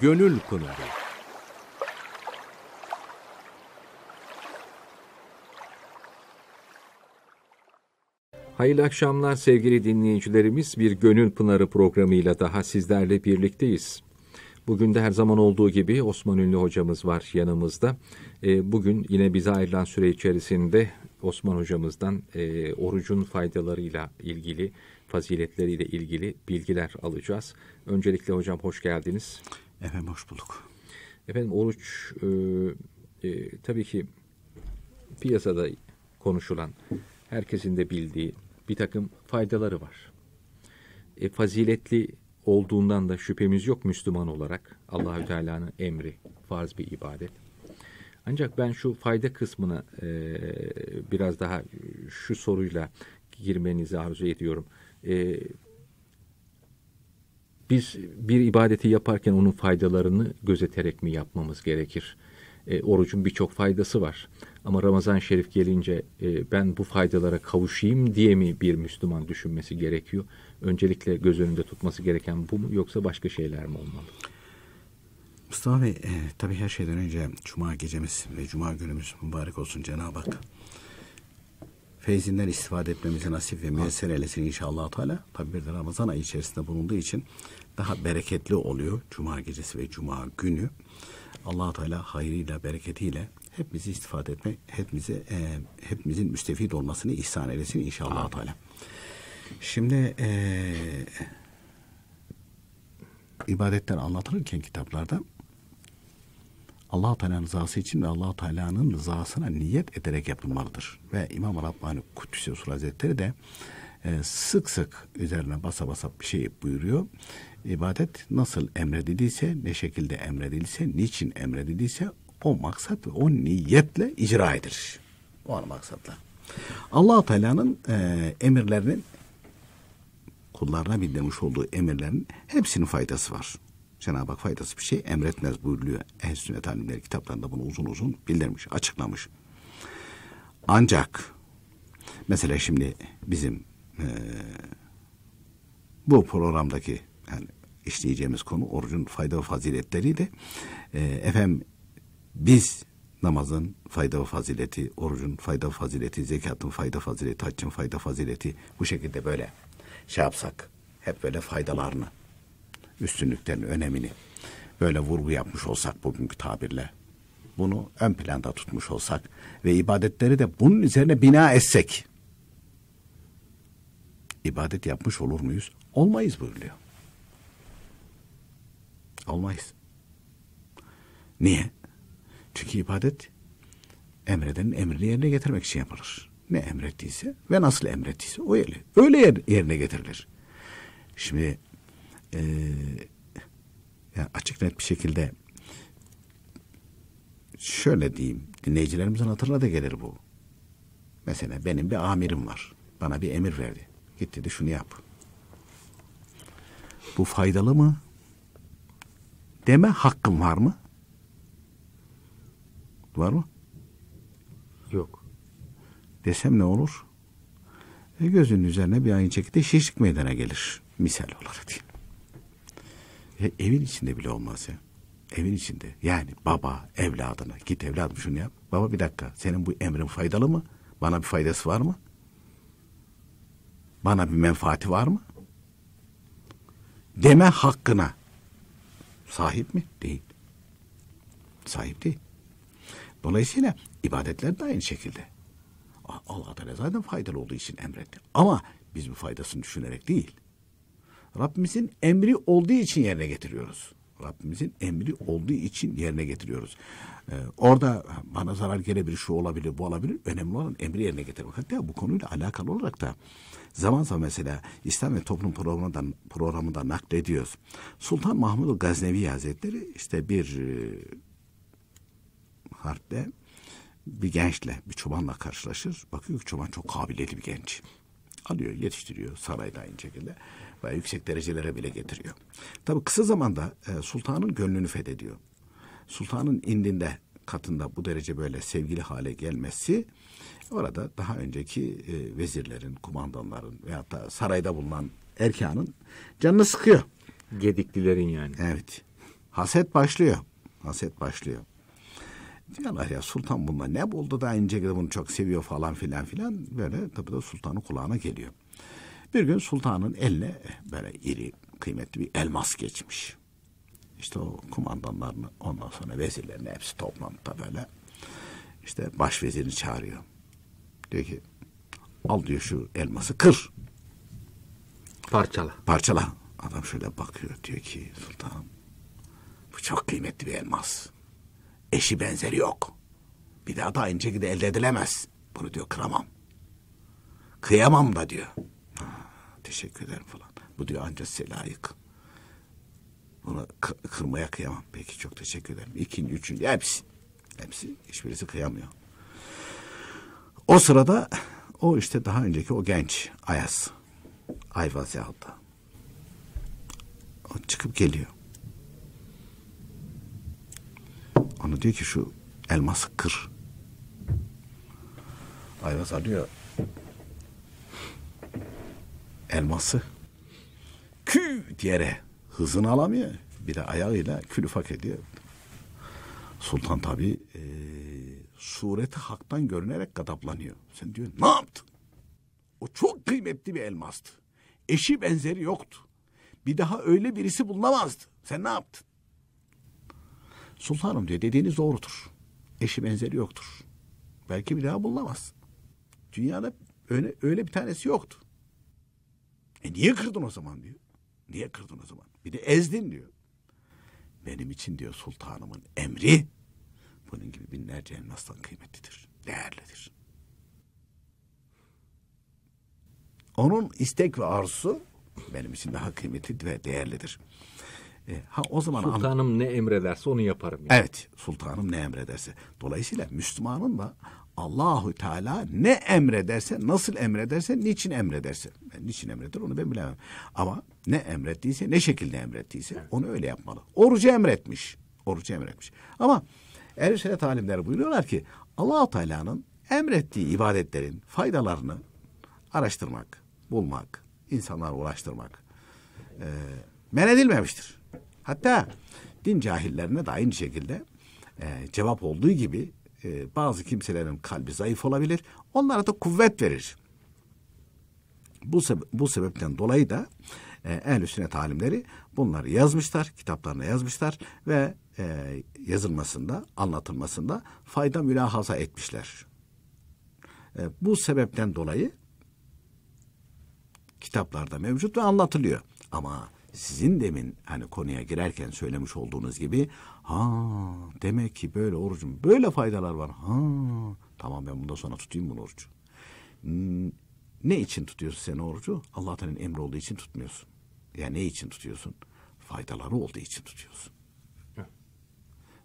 Gönül Pınarı Hayırlı akşamlar sevgili dinleyicilerimiz. Bir Gönül Pınarı programıyla daha sizlerle birlikteyiz. Bugün de her zaman olduğu gibi Osman Ünlü hocamız var yanımızda. Ee, bugün yine bize ayrılan süre içerisinde Osman hocamızdan e, orucun faydalarıyla ilgili, faziletleriyle ilgili bilgiler alacağız. Öncelikle hocam hoş geldiniz. Efendim hoş bulduk. Efendim oruç e, e, tabii ki piyasada konuşulan, herkesin de bildiği bir takım faydaları var. E, faziletli olduğundan da şüphemiz yok Müslüman olarak. Allahü Teala'nın emri, farz bir ibadet. Ancak ben şu fayda kısmına e, biraz daha şu soruyla girmenizi arzu ediyorum. E, biz bir ibadeti yaparken onun faydalarını gözeterek mi yapmamız gerekir? E, orucun birçok faydası var. Ama ramazan Şerif gelince e, ben bu faydalara kavuşayım diye mi bir Müslüman düşünmesi gerekiyor? Öncelikle göz önünde tutması gereken bu mu yoksa başka şeyler mi olmalı? Mustafa Bey, e, tabii her şeyden önce Cuma gecemiz ve Cuma günümüz mübarek olsun Cenab-ı Hak. Feyzinden istifade etmemizi nasip ve müyesser eylesin inşallah. Teala. Tabii bir de Ramazan ayı içerisinde bulunduğu için daha bereketli oluyor cuma gecesi ve cuma günü. Allah Teala hayrıyla, bereketiyle hepimizi istifade etme, hepimize e, hepimizin müstefit olmasını ihsan eylesin inşallah Amin. Teala. Şimdi e, ibadetler anlatılırken kitaplarda Allah Teala'nın rızası için ve Allah Teala'nın rızasına niyet ederek yapılmalıdır. Ve İmam Rabbani Kudüs'e Sur Hazretleri de e, sık sık üzerine basa basa bir şey buyuruyor ibadet nasıl emredildiyse, ne şekilde emredildiyse, niçin emredildiyse o maksat ve o niyetle icra edilir. O ana maksatla. allah Teala'nın e, emirlerinin kullarına bildirmiş olduğu emirlerin hepsinin faydası var. Cenab-ı Hak faydası bir şey emretmez buyuruyor. Ehl-i Sünnet alimleri kitaplarında bunu uzun uzun bildirmiş, açıklamış. Ancak mesela şimdi bizim e, bu programdaki yani işleyeceğimiz konu orucun fayda ve faziletleriydi. E, ee, efendim biz namazın fayda ve fazileti, orucun fayda ve fazileti, zekatın fayda fazileti, haccın fayda fazileti bu şekilde böyle şey yapsak hep böyle faydalarını, üstünlüklerini, önemini böyle vurgu yapmış olsak bugünkü tabirle bunu ön planda tutmuş olsak ve ibadetleri de bunun üzerine bina etsek ibadet yapmış olur muyuz? Olmayız buyuruyor almayız. Niye? Çünkü ibadet emreden emrini yerine getirmek için yapılır. Ne emrettiyse ve nasıl emrettiyse o öyle, öyle yer, yerine getirilir. Şimdi e, yani açık net bir şekilde şöyle diyeyim dinleyicilerimizin hatırına da gelir bu. Mesela benim bir amirim var. Bana bir emir verdi. Git dedi şunu yap. Bu faydalı mı? deme hakkın var mı? Var mı? Yok. Desem ne olur? E gözünün üzerine bir ayın çekti şişlik meydana gelir. Misal olarak diyeyim. E, evin içinde bile olmaz ya. Evin içinde. Yani baba evladına git evladım şunu yap. Baba bir dakika senin bu emrin faydalı mı? Bana bir faydası var mı? Bana bir menfaati var mı? Deme hakkına Sahip mi? Değil. Sahip değil. Dolayısıyla ibadetler de aynı şekilde. Allah Teala zaten faydalı olduğu için emretti. Ama biz bu faydasını düşünerek değil. Rabbimizin emri olduğu için yerine getiriyoruz. Rabbimizin emri olduğu için yerine getiriyoruz. Ee, orada bana zarar gelebilir, şu olabilir, bu olabilir. Önemli olan emri yerine getirmek. Hatta bu konuyla alakalı olarak da zaman zaman mesela İslam ve Toplum programından, programında naklediyoruz. Sultan Mahmud Gaznevi Hazretleri işte bir e, harpte bir gençle, bir çobanla karşılaşır. Bakıyor ki çoban çok kabiliyetli bir genç. Alıyor, yetiştiriyor sarayda aynı şekilde. Bayağı yüksek derecelere bile getiriyor. Tabi kısa zamanda e, sultanın gönlünü fethediyor. Sultanın indinde katında bu derece böyle sevgili hale gelmesi orada daha önceki e, vezirlerin, kumandanların veyahut da sarayda bulunan erkanın canını sıkıyor. Gediklilerin yani. Evet. Haset başlıyor. Haset başlıyor. Diyorlar ya sultan bunda ne buldu da ince bunu çok seviyor falan filan filan. Böyle tabii de sultanın kulağına geliyor. Bir gün sultanın eline eh, böyle iri kıymetli bir elmas geçmiş. İşte o kumandanlarını ondan sonra vezirlerini hepsi toplantıda böyle. İşte başvezirini çağırıyor. Diyor ki al diyor şu elması kır. Parçala. Parçala. Adam şöyle bakıyor diyor ki sultanım bu çok kıymetli bir elmas. Eşi benzeri yok. Bir daha da aynı şekilde elde edilemez. Bunu diyor kıramam. Kıyamam da diyor teşekkür ederim falan. Bu diyor ancak size layık. Bunu kırmaya kıyamam. Peki çok teşekkür ederim. İkinci, üçüncü hepsi. Hepsi hiçbirisi kıyamıyor. O sırada o işte daha önceki o genç Ayas Ayvaz Yalda. O çıkıp geliyor. Ona diyor ki şu elması kır. Ayvaz alıyor elması kü yere hızını alamıyor. Bir de ayağıyla külüfak ediyor. Sultan tabi e, sureti haktan görünerek gadaplanıyor. Sen diyor ne yaptın? O çok kıymetli bir elmastı. Eşi benzeri yoktu. Bir daha öyle birisi bulunamazdı. Sen ne yaptın? Sultanım diyor dediğiniz doğrudur. Eşi benzeri yoktur. Belki bir daha bulunamaz. Dünyada öyle, öyle bir tanesi yoktu. E niye kırdın o zaman diyor. Niye kırdın o zaman? Bir de ezdin diyor. Benim için diyor sultanımın emri bunun gibi binlerce elmastan kıymetlidir, değerlidir. Onun istek ve arzusu benim için daha kıymetli ve değerlidir. E, ha o zaman sultanım ne emrederse onu yaparım. Yani. Evet, sultanım ne emrederse. Dolayısıyla Müslümanın da Allahü Teala ne emrederse, nasıl emrederse, niçin emrederse. Yani niçin emreder onu ben bilemem. Ama ne emrettiyse, ne şekilde emrettiyse onu öyle yapmalı. Orucu emretmiş. Orucu emretmiş. Ama ehl talimler buyuruyorlar ki Allahü Teala'nın emrettiği ibadetlerin faydalarını araştırmak, bulmak, insanlara ulaştırmak e, men edilmemiştir. Hatta din cahillerine de aynı şekilde e, cevap olduğu gibi e, bazı kimselerin kalbi zayıf olabilir. Onlara da kuvvet verir. Bu, sebe bu sebepten dolayı da e, ehl-i sünnet alimleri bunları yazmışlar, kitaplarına yazmışlar ve e, yazılmasında, anlatılmasında fayda mülahaza etmişler. E, bu sebepten dolayı kitaplarda mevcut ve anlatılıyor. Ama sizin demin hani konuya girerken söylemiş olduğunuz gibi Ha demek ki böyle orucun böyle faydalar var. Ha tamam ben bundan sonra tutayım bunu orucu. Hmm, ne için tutuyorsun sen orucu? Allah Teala'nın emri olduğu için tutmuyorsun. Ya yani ne için tutuyorsun? Faydaları olduğu için tutuyorsun.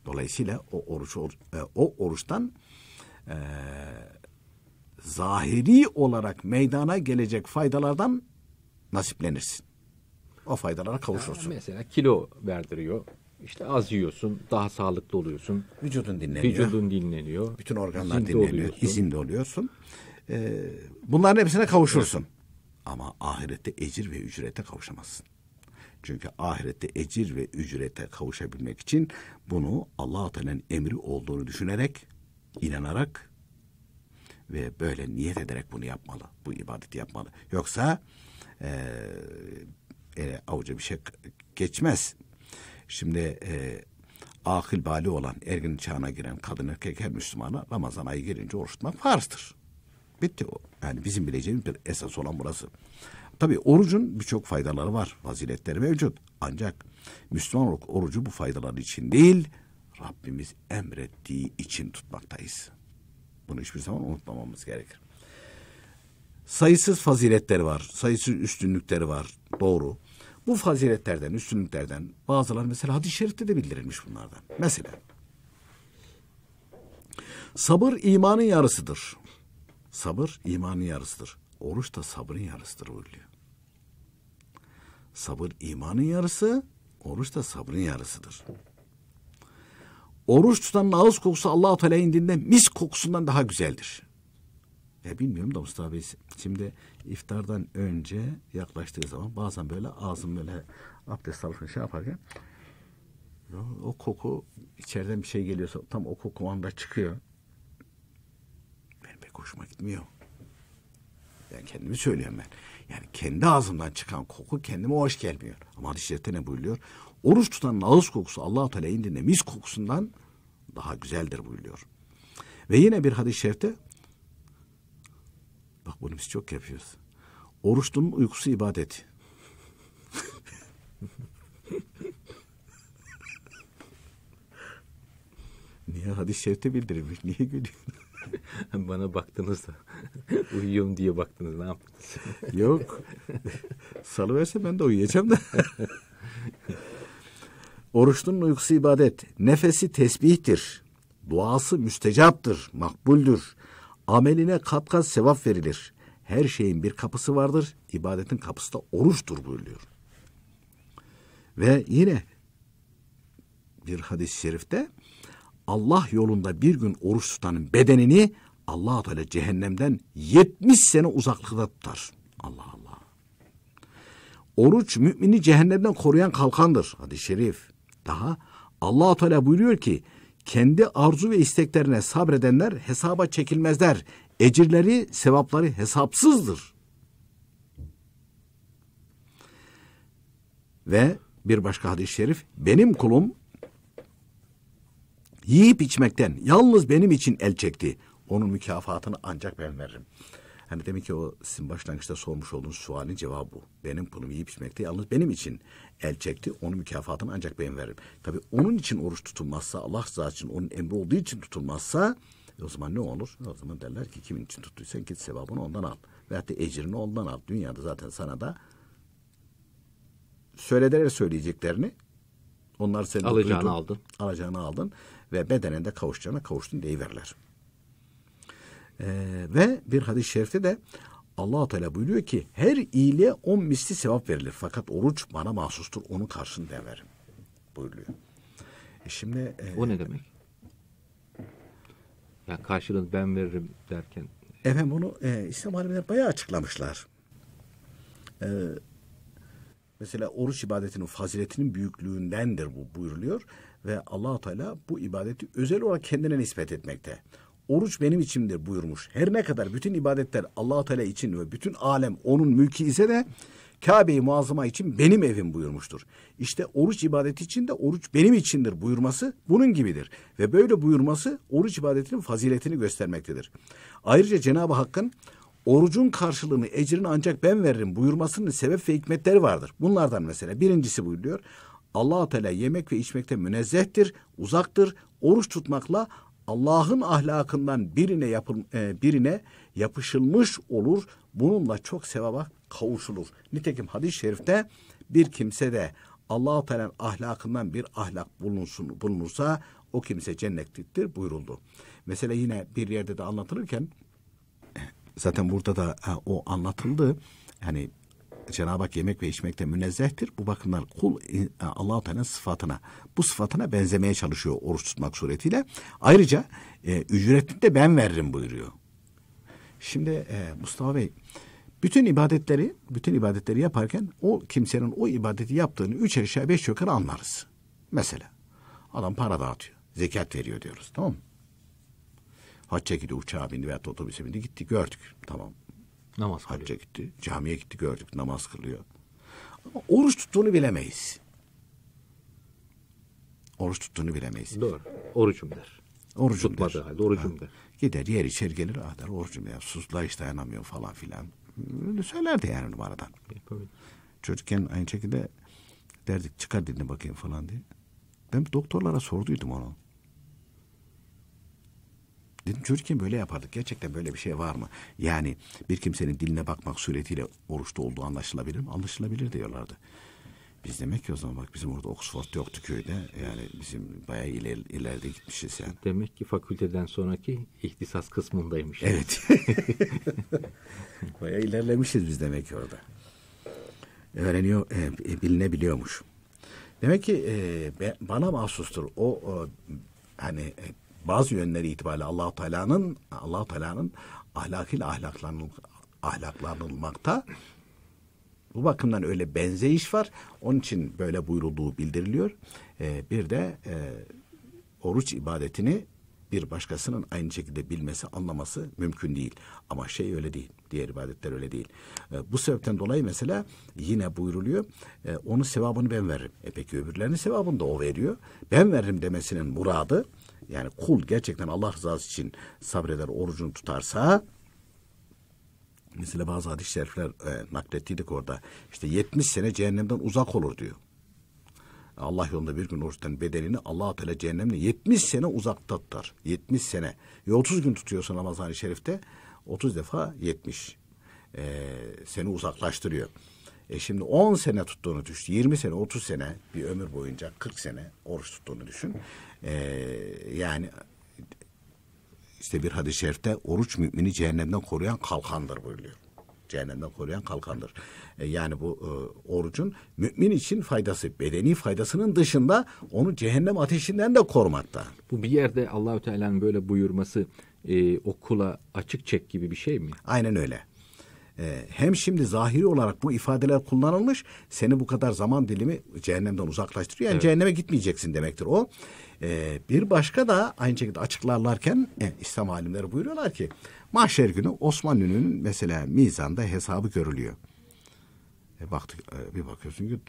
Dolayısıyla o oruç e, o oruçtan e, zahiri olarak meydana gelecek faydalardan nasiplenirsin. O faydalara kavuşursun. mesela kilo verdiriyor işte az yiyorsun, daha sağlıklı oluyorsun. Vücudun dinleniyor. Vücudun dinleniyor. Bütün organlar izinde dinleniyor. Oluyorsun. İzinde oluyorsun. Ee, bunların hepsine kavuşursun. Evet. Ama ahirette ecir ve ücrete kavuşamazsın. Çünkü ahirette ecir ve ücrete kavuşabilmek için bunu Allah Teala'nın emri olduğunu düşünerek, inanarak ve böyle niyet ederek bunu yapmalı. Bu ibadeti yapmalı. Yoksa e, ele avuca bir şey geçmez. Şimdi e, akıl bali olan ergin çağına giren kadın erkek her Müslümana Ramazan ayı gelince oruç tutmak farzdır. Bitti o. Yani bizim bileceğimiz bir esas olan burası. Tabii orucun birçok faydaları var. Faziletleri mevcut. Ancak Müslüman orucu bu faydalar için değil, Rabbimiz emrettiği için tutmaktayız. Bunu hiçbir zaman unutmamamız gerekir. Sayısız faziletleri var, sayısız üstünlükleri var. Doğru. Bu faziletlerden, üstünlüklerden bazıları mesela hadis-i şerifte de bildirilmiş bunlardan. Mesela sabır imanın yarısıdır. Sabır imanın yarısıdır. Oruç da sabrın yarısıdır buyuruyor. Sabır imanın yarısı, oruç da sabrın yarısıdır. Oruç tutanın ağız kokusu Allah-u Teala indinde mis kokusundan daha güzeldir. Ya bilmiyorum da Mustafa Bey şimdi iftardan önce yaklaştığı zaman bazen böyle ağzım böyle abdest alırken şey yaparken o koku içeriden bir şey geliyorsa tam o koku anda çıkıyor. Benim pek hoşuma gitmiyor. Yani kendimi söylüyorum ben. Yani kendi ağzımdan çıkan koku kendime hoş gelmiyor. Ama hadis ne buyuruyor? Oruç tutanın ağız kokusu Allah-u Teala indinde mis kokusundan daha güzeldir buyuruyor. Ve yine bir hadis-i şerifte Bak bunu biz çok yapıyoruz. Oruç uykusu ibadet. Niye hadis-i şerifte bildirilmiş? Niye gülüyorsun? Bana baktınız da uyuyorum diye baktınız ne yaptınız? Yok. Salıverse ben de uyuyacağım da. Oruçlunun uykusu ibadet. Nefesi tesbihtir. Duası müstecaptır, makbuldür ameline kat sevap verilir. Her şeyin bir kapısı vardır. İbadetin kapısı da oruçtur buyuruyor. Ve yine bir hadis-i şerifte Allah yolunda bir gün oruç tutanın bedenini Allah Teala cehennemden 70 sene uzaklıkta tutar. Allah Allah. Oruç mümini cehennemden koruyan kalkandır. Hadis-i şerif. Daha Allah Teala buyuruyor ki kendi arzu ve isteklerine sabredenler hesaba çekilmezler. Ecirleri, sevapları hesapsızdır. Ve bir başka hadis-i şerif, benim kulum yiyip içmekten yalnız benim için el çekti. Onun mükafatını ancak ben veririm. Hani demek ki o sizin başlangıçta sormuş olduğunuz sualin cevabı bu. Benim bunu iyi içmekte yalnız benim için el çekti. Onun mükafatını ancak ben veririm. Tabi onun için oruç tutulmazsa Allah rızası için onun emri olduğu için tutulmazsa e, o zaman ne olur? E, o zaman derler ki kimin için tuttuysan git sevabını ondan al. Veyahut da ecrini ondan al. Dünyada zaten sana da söylediler söyleyeceklerini onlar senin alacağını duydun, aldın. Alacağını aldın ve bedeninde kavuşacağına kavuştun deyiverler. Ee, ve bir hadis-i şerifte de allah Teala buyuruyor ki her iyiliğe on misli sevap verilir. Fakat oruç bana mahsustur. Onun karşını da veririm. Buyuruyor. E şimdi e, O ne demek? Ya karşılığını ben veririm derken. Efendim onu e, İslam alimleri bayağı açıklamışlar. E, mesela oruç ibadetinin faziletinin büyüklüğündendir bu buyuruluyor ve allah Teala bu ibadeti özel olarak kendine nispet etmekte. Oruç benim içimdir buyurmuş. Her ne kadar bütün ibadetler Allahu Teala için ve bütün alem onun mülkü ise de Kabe-i Muazzama için benim evim buyurmuştur. İşte oruç ibadeti için de oruç benim içindir buyurması bunun gibidir. Ve böyle buyurması oruç ibadetinin faziletini göstermektedir. Ayrıca Cenab-ı Hakk'ın orucun karşılığını, ecrini ancak ben veririm buyurmasının sebep ve hikmetleri vardır. Bunlardan mesela birincisi buyuruyor. allah Teala yemek ve içmekte münezzehtir, uzaktır. Oruç tutmakla Allah'ın ahlakından birine yapıl, e, birine yapışılmış olur. Bununla çok sevaba kavuşulur. Nitekim hadis-i şerifte bir kimse de Allah-u Teala'nın ahlakından bir ahlak bulunsun, bulunursa o kimse cennetliktir buyuruldu. Mesela yine bir yerde de anlatılırken e, zaten burada da o anlatıldı. Yani Cenab-ı Hak yemek ve içmekte münezzehtir. Bu bakımdan kul e, Allah-u Teala'nın sıfatına, bu sıfatına benzemeye çalışıyor oruç tutmak suretiyle. Ayrıca e, ücretini de ben veririm buyuruyor. Şimdi e, Mustafa Bey, bütün ibadetleri, bütün ibadetleri yaparken o kimsenin o ibadeti yaptığını üç aşağı beş yukarı anlarız. Mesela adam para dağıtıyor, zekat veriyor diyoruz tamam mı? Hacca gidiyor, uçağa bindi veya otobüse bindi gitti gördük tamam. Namaz kılıyor. Hacca gitti, camiye gitti gördük namaz kılıyor. Ama oruç tuttuğunu bilemeyiz. Oruç tuttuğunu bilemeyiz. Doğru. Orucum der. Orucum Tutmadığı der. halde orucum ha. der. Gider yer içer gelir ah der orucum ya susla hiç dayanamıyor falan filan. Öyle söylerdi yani numaradan. Yapabilir. Çocukken aynı şekilde derdik çıkar dilini bakayım falan diye. Ben doktorlara sorduydum onu. Dedim çocukken böyle yapardık. Gerçekten böyle bir şey var mı? Yani bir kimsenin diline bakmak suretiyle oruçta olduğu anlaşılabilir mi? Anlaşılabilir diyorlardı. Biz demek ki o zaman bak bizim orada Oxford yoktu köyde. Yani bizim bayağı iler, ileride gitmişiz yani. Demek ki fakülteden sonraki ihtisas kısmındaymış. Evet. bayağı ilerlemişiz biz demek ki orada. Öğreniyor, e, e bilinebiliyormuş. Demek ki e, bana mahsustur. O, o hani e, bazı yönleri itibariyle Allahu Teala'nın Allahu Teala'nın ahlakıyla ahlaklanıl, ahlaklanılmakta. Bu bakımdan öyle benzeyiş var. Onun için böyle buyurulduğu bildiriliyor. Ee, bir de e, oruç ibadetini bir başkasının aynı şekilde bilmesi, anlaması mümkün değil. Ama şey öyle değil. Diğer ibadetler öyle değil. E, bu sebepten dolayı mesela yine buyruluyor. E, onun sevabını ben veririm. E peki öbürlerinin sevabını da o veriyor. Ben veririm demesinin muradı yani kul gerçekten Allah rızası için sabreder, orucunu tutarsa mesela bazı hadis-i şerifler e, naklettiydik orada. İşte 70 sene cehennemden uzak olur diyor. Allah yolunda bir gün oruçtan bedelini allah Teala cehennemle 70 sene uzakta tutar. 70 sene. E 30 gün tutuyorsun Ramazan-ı Şerif'te. 30 defa 70 e, seni uzaklaştırıyor. E şimdi 10 sene tuttuğunu düşün. 20 sene, 30 sene bir ömür boyunca 40 sene oruç tuttuğunu düşün. E, yani işte bir hadis-i şerifte oruç mümini cehennemden koruyan kalkandır buyuruyor. Cehennemden koruyan kalkandır. E, yani bu e, orucun mümin için faydası, bedeni faydasının dışında onu cehennem ateşinden de korumakta. Bu bir yerde Allahü Teala'nın böyle buyurması e, okula açık çek gibi bir şey mi? Aynen öyle e, hem şimdi zahiri olarak bu ifadeler kullanılmış seni bu kadar zaman dilimi cehennemden uzaklaştırıyor. Yani evet. cehenneme gitmeyeceksin demektir o. E, bir başka da aynı şekilde açıklarlarken e, İslam alimleri buyuruyorlar ki mahşer günü Osmanlı'nın mesela mizanda hesabı görülüyor. E, baktık, e, bir bakıyorsun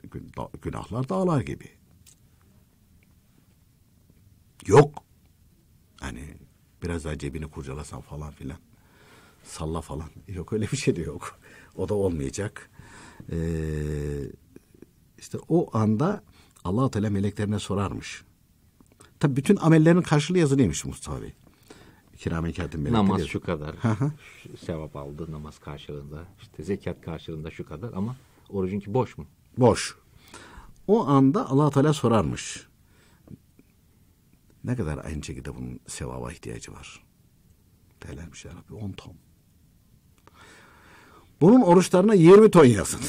günahlar dağlar gibi. Yok. Hani biraz daha cebini kurcalasan falan filan salla falan. Yok öyle bir şey de yok. O da olmayacak. Ee, işte o anda allah Teala meleklerine sorarmış. Tabi bütün amellerin karşılığı neymiş Mustafa Bey. Kiramen kağıtın Namaz şu kadar. sevap aldı namaz karşılığında. İşte zekat karşılığında şu kadar ama ki boş mu? Boş. O anda allah Teala sorarmış. Ne kadar aynı şekilde bunun sevaba ihtiyacı var? Derlermiş ya Rabbi 10 ton. Bunun oruçlarına 20 ton yazın.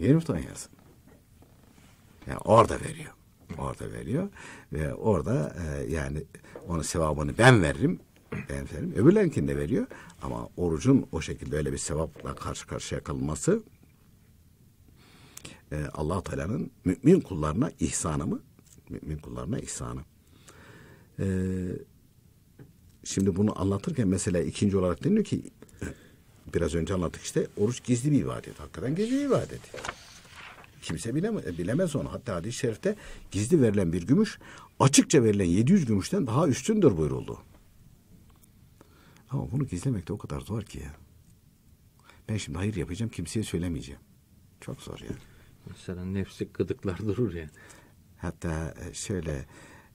20 ton yazın. Yani orada veriyor. Orada veriyor. Ve orada e, yani onun sevabını ben veririm. Ben veririm. Öbürlerinkini de veriyor. Ama orucun o şekilde öyle bir sevapla karşı karşıya kalması e, allah Teala'nın mümin kullarına ihsanı mı? Mümin kullarına ihsanı. E, şimdi bunu anlatırken mesela ikinci olarak deniyor ki biraz önce anlattık işte oruç gizli bir ibadet. Hakikaten gizli bir ibadet. Kimse bilemez, bilemez onu. Hatta hadis-i şerifte gizli verilen bir gümüş açıkça verilen 700 gümüşten daha üstündür buyuruldu. Ama bunu gizlemek de o kadar zor ki ya. Ben şimdi hayır yapacağım kimseye söylemeyeceğim. Çok zor yani. Mesela nefsi gıdıklar durur yani. Hatta e, şöyle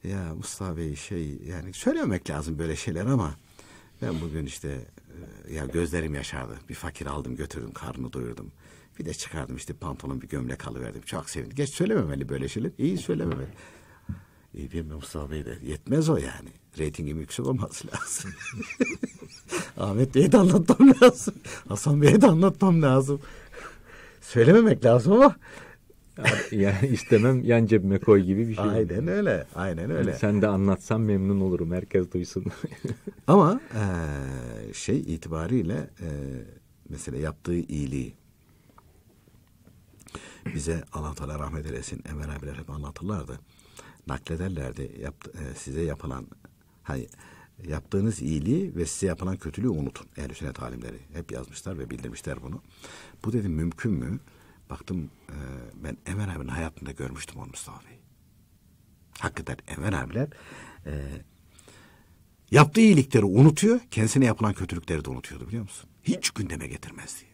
ya Mustafa Bey şey yani söylemek lazım böyle şeyler ama ben bugün işte ee, ya gözlerim yaşardı. Bir fakir aldım götürdüm karnını doyurdum. Bir de çıkardım işte pantolon bir gömlek alıverdim. Çok sevindim. Geç söylememeli böyle şeyler. İyi söylememeli. İyi bir Mustafa Bey de? Yetmez o yani. Reytingim yüksek olması lazım. Ahmet Bey'e de anlatmam lazım. Hasan Bey'e de anlatmam lazım. Söylememek lazım ama yani istemem yan cebime koy gibi bir şey. Aynen öyle. Aynen öyle. Yani sen de anlatsan memnun olurum. Herkes duysun. Ama e, şey itibariyle e, mesela yaptığı iyiliği bize Allah Teala rahmet eylesin Enver abiler hep anlatırlardı. Naklederlerdi yaptı, e, size yapılan hani yaptığınız iyiliği ve size yapılan kötülüğü unutun. Ehl-i sünnet alimleri hep yazmışlar ve bildirmişler bunu. Bu dedim mümkün mü? Baktım e, ben Emel abinin hayatında görmüştüm onu Mustafa Bey. Hakikaten Emel abiler e, yaptığı iyilikleri unutuyor, kendisine yapılan kötülükleri de unutuyordu biliyor musun? Hiç gündeme getirmezdi.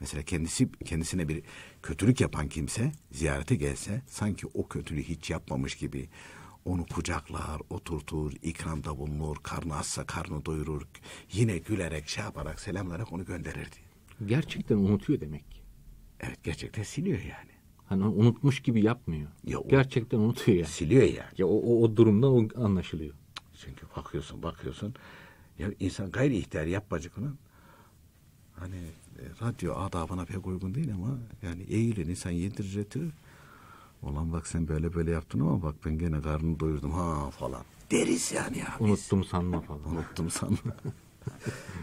Mesela kendisi kendisine bir kötülük yapan kimse ziyarete gelse sanki o kötülüğü hiç yapmamış gibi onu kucaklar, oturtur, ikramda bulunur, karnı açsa karnı doyurur, yine gülerek şey yaparak selamlayarak onu gönderirdi. Gerçekten unutuyor demek ki. Evet gerçekten siliyor yani. Hani unutmuş gibi yapmıyor. Ya o, gerçekten unutuyor yani. Siliyor yani. Ya o, o, o durumdan o anlaşılıyor. Çünkü bakıyorsun bakıyorsun ya insan gayri ihtiyar yapmacık olan hani e, radyo adabına pek uygun değil ama yani eğilin insan yedirir yedirir. Ulan bak sen böyle böyle yaptın ama bak ben gene karnını doyurdum ha falan. Deriz yani ya Unuttum sanma falan. Unuttum sanma.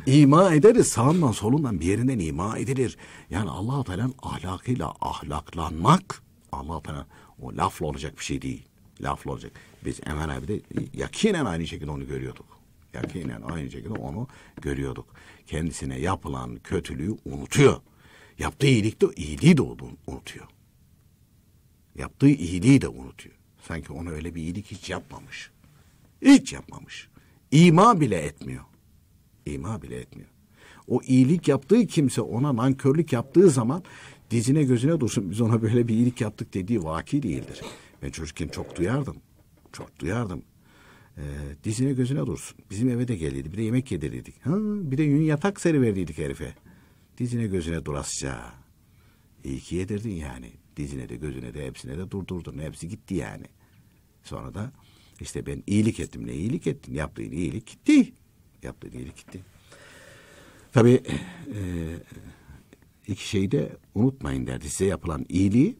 İma ederiz sağından solundan bir yerinden ima edilir. Yani Allah-u Teala'nın ahlakıyla ahlaklanmak allah Teala o lafla olacak bir şey değil. Lafla olacak. Biz Emel abi de yakinen aynı şekilde onu görüyorduk. Yakinen aynı şekilde onu görüyorduk. Kendisine yapılan kötülüğü unutuyor. Yaptığı iyilik de iyiliği de unutuyor. Yaptığı iyiliği de unutuyor. Sanki ona öyle bir iyilik hiç yapmamış. Hiç yapmamış. İma bile etmiyor ima bile etmiyor. O iyilik yaptığı kimse ona nankörlük yaptığı zaman dizine gözüne dursun biz ona böyle bir iyilik yaptık dediği vaki değildir. Ben çocukken çok duyardım. Çok duyardım. Ee, dizine gözüne dursun. Bizim eve de gelirdi. Bir de yemek yedirirdik. Ha, bir de yün yatak seriverdiydik herife. Dizine gözüne durasça. İyi ki yedirdin yani. Dizine de gözüne de hepsine de durdurdun. Hepsi gitti yani. Sonra da işte ben iyilik ettim. Ne iyilik ettin? Yaptığın iyilik gitti. Yaptı iyilik gitti. Tabii e, iki şeyi de unutmayın derdi. Size yapılan iyiliği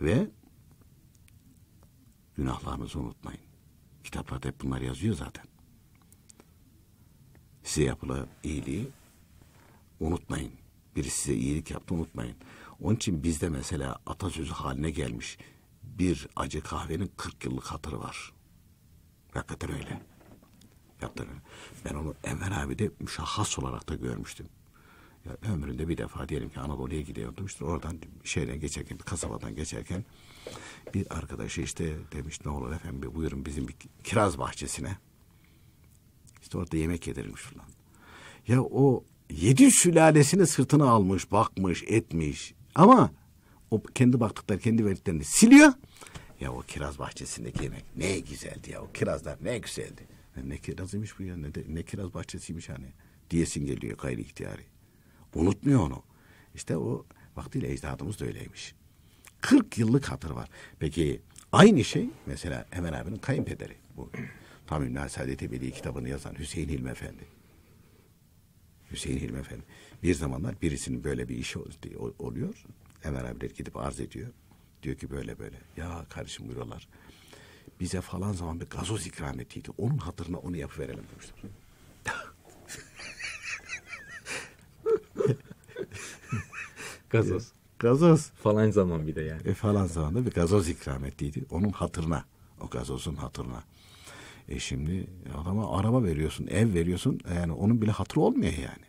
ve günahlarınızı unutmayın. Kitaplarda hep bunlar yazıyor zaten. Size yapılan iyiliği unutmayın. Biri size iyilik yaptı unutmayın. Onun için bizde mesela atasözü haline gelmiş bir acı kahvenin 40 yıllık hatırı var. Hakikaten öyle yaptığını. Ben onu Enver abi de müşahhas olarak da görmüştüm. Ya ömründe bir defa diyelim ki Anadolu'ya gidiyordum. işte, oradan şeyden geçerken, kasabadan geçerken bir arkadaşı işte demiş ne olur efendim buyurun bizim bir kiraz bahçesine. İşte orada yemek yedirilmiş falan. Ya o yedi sülalesini sırtına almış, bakmış, etmiş. Ama o kendi baktıkları, kendi verdiklerini siliyor. Ya o kiraz bahçesindeki yemek ne güzeldi ya. O kirazlar ne güzeldi. Ne kirazıymış bu ya ne, de, ne kiraz bahçesiymiş hani diyesin geliyor gayri ihtiyari. Unutmuyor onu. İşte o vaktiyle ecdadımız da öyleymiş. 40 yıllık hatır var. Peki aynı şey mesela Emel abinin kayınpederi. Bu tam Ümran Saadet kitabını yazan Hüseyin Hilmi Efendi. Hüseyin Hilmi Efendi. Bir zamanlar birisinin böyle bir işi oluyor. Emel abiler gidip arz ediyor. Diyor ki böyle böyle. Ya kardeşim buyuruyorlar bize falan zaman bir gazoz ikram ettiydi. Onun hatırına onu verelim demişler. gazoz. Gazoz. Falan zaman bir de yani. E, falan zamanda bir gazoz ikram ettiydi. Onun hatırına. O gazozun hatırına. E şimdi adama araba veriyorsun, ev veriyorsun. Yani onun bile hatırı olmuyor yani.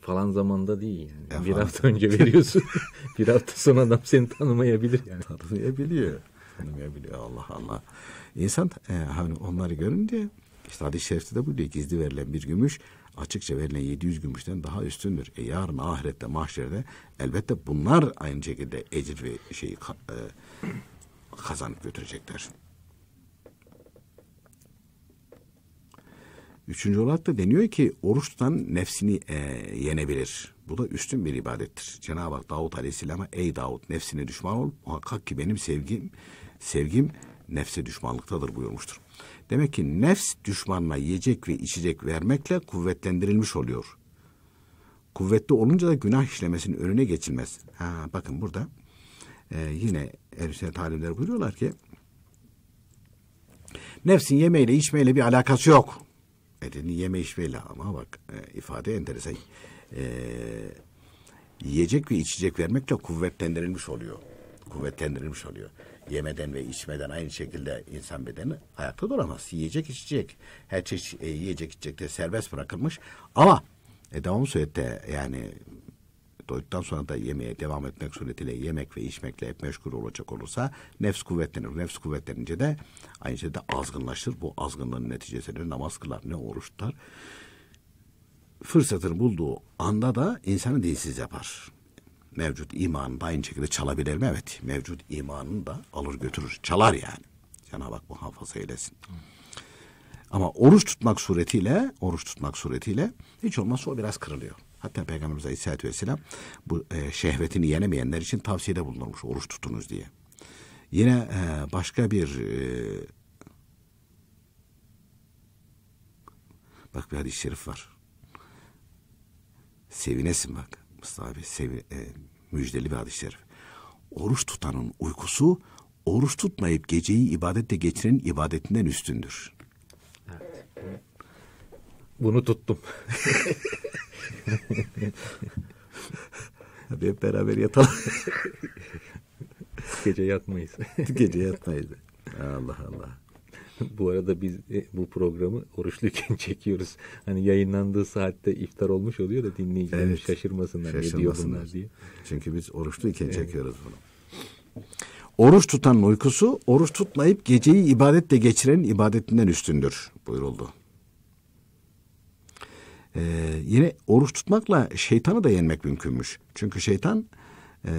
Falan zamanda değil yani. E, bir falan. hafta önce veriyorsun. bir hafta sonra adam seni tanımayabilir yani. Tanımayabiliyor tanımayabiliyor Allah Allah. İnsan e, hani onları görünce işte hadis-i şerifte de buyuruyor gizli verilen bir gümüş açıkça verilen 700 gümüşten daha üstündür. E yarın ahirette mahşerde elbette bunlar aynı şekilde ecir ve şeyi e, kazanıp götürecekler. Üçüncü olarak da deniyor ki oruç tutan nefsini e, yenebilir. Bu da üstün bir ibadettir. Cenab-ı Hak Davut Aleyhisselam'a ey Davut nefsine düşman ol muhakkak ki benim sevgim sevgim nefse düşmanlıktadır buyurmuştur. Demek ki nefs düşmanına yiyecek ve içecek vermekle kuvvetlendirilmiş oluyor. Kuvvetli olunca da günah işlemesinin önüne geçilmez. Ha, bakın burada e, yine Erişen talimler buyuruyorlar ki nefsin yemeyle içmeyle bir alakası yok. Elini yeme içmeyle ama bak e, ifade enteresan. E, yiyecek ve içecek vermekle kuvvetlendirilmiş oluyor. Kuvvetlendirilmiş oluyor. Yemeden ve içmeden aynı şekilde insan bedeni ayakta duramaz. Yiyecek içecek. Her çeşit e, yiyecek içecek de serbest bırakılmış. Ama e, devam surette yani doyduktan sonra da yemeye devam etmek suretiyle yemek ve içmekle hep meşgul olacak olursa nefs kuvvetlenir. Nefs kuvvetlenince de aynı şekilde azgınlaşır. Bu azgınlığın neticesinde namaz kılar, ne oruç tutar. Fırsatını bulduğu anda da insanı dinsiz yapar mevcut imanın da aynı şekilde çalabilir mi? Evet. Mevcut imanın da alır götürür. Çalar yani. Cenab-ı Hak muhafaza eylesin. Ama oruç tutmak suretiyle, oruç tutmak suretiyle hiç olmazsa o biraz kırılıyor. Hatta Peygamberimiz Aleyhisselatü Vesselam bu e, şehvetini yenemeyenler için tavsiyede bulunmuş oruç tutunuz diye. Yine e, başka bir e, bak bir hadis-i şerif var. Sevinesin bak Mustafa abi. Sevi, e, Müjdeli bir hadis-i şerif. Oruç tutanın uykusu oruç tutmayıp geceyi ibadette geçirenin ibadetinden üstündür. Bunu tuttum. Hadi hep beraber yatalım. Gece yatmayız. Gece yatmayız. Allah Allah. bu arada biz e, bu programı oruçluyken çekiyoruz. Hani yayınlandığı saatte iftar olmuş oluyor da dinleyiciler evet. şaşırmasınlar, şaşırmasınlar. diye. Çünkü biz oruçluyken evet. çekiyoruz bunu. Oruç tutan uykusu oruç tutmayıp geceyi ibadetle geçiren ibadetinden üstündür buyuruldu. Ee, yine oruç tutmakla şeytanı da yenmek mümkünmüş. Çünkü şeytan e,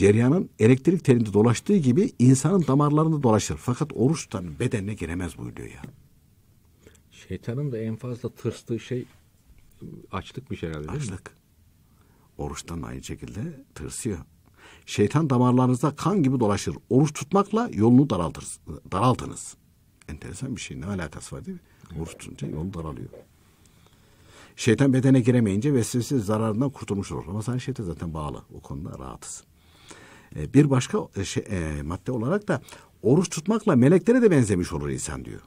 Ceryanın elektrik telinde dolaştığı gibi insanın damarlarında dolaşır. Fakat oruçtan bedenine giremez buyuruyor ya. Şeytanın da en fazla tırstığı şey açlıkmış şey herhalde değil Açlık. Mi? Oruçtan aynı şekilde tırsıyor. Şeytan damarlarınızda kan gibi dolaşır. Oruç tutmakla yolunu daraltır, daraltınız. Enteresan bir şey. Ne alakası var değil mi? Oruç tutunca yol daralıyor. Şeytan bedene giremeyince vesvese zararından kurtulmuş olur. Ama sen şeytan zaten bağlı. O konuda rahatsın. E, bir başka e, şey, e, madde olarak da oruç tutmakla meleklere de benzemiş olur insan diyor.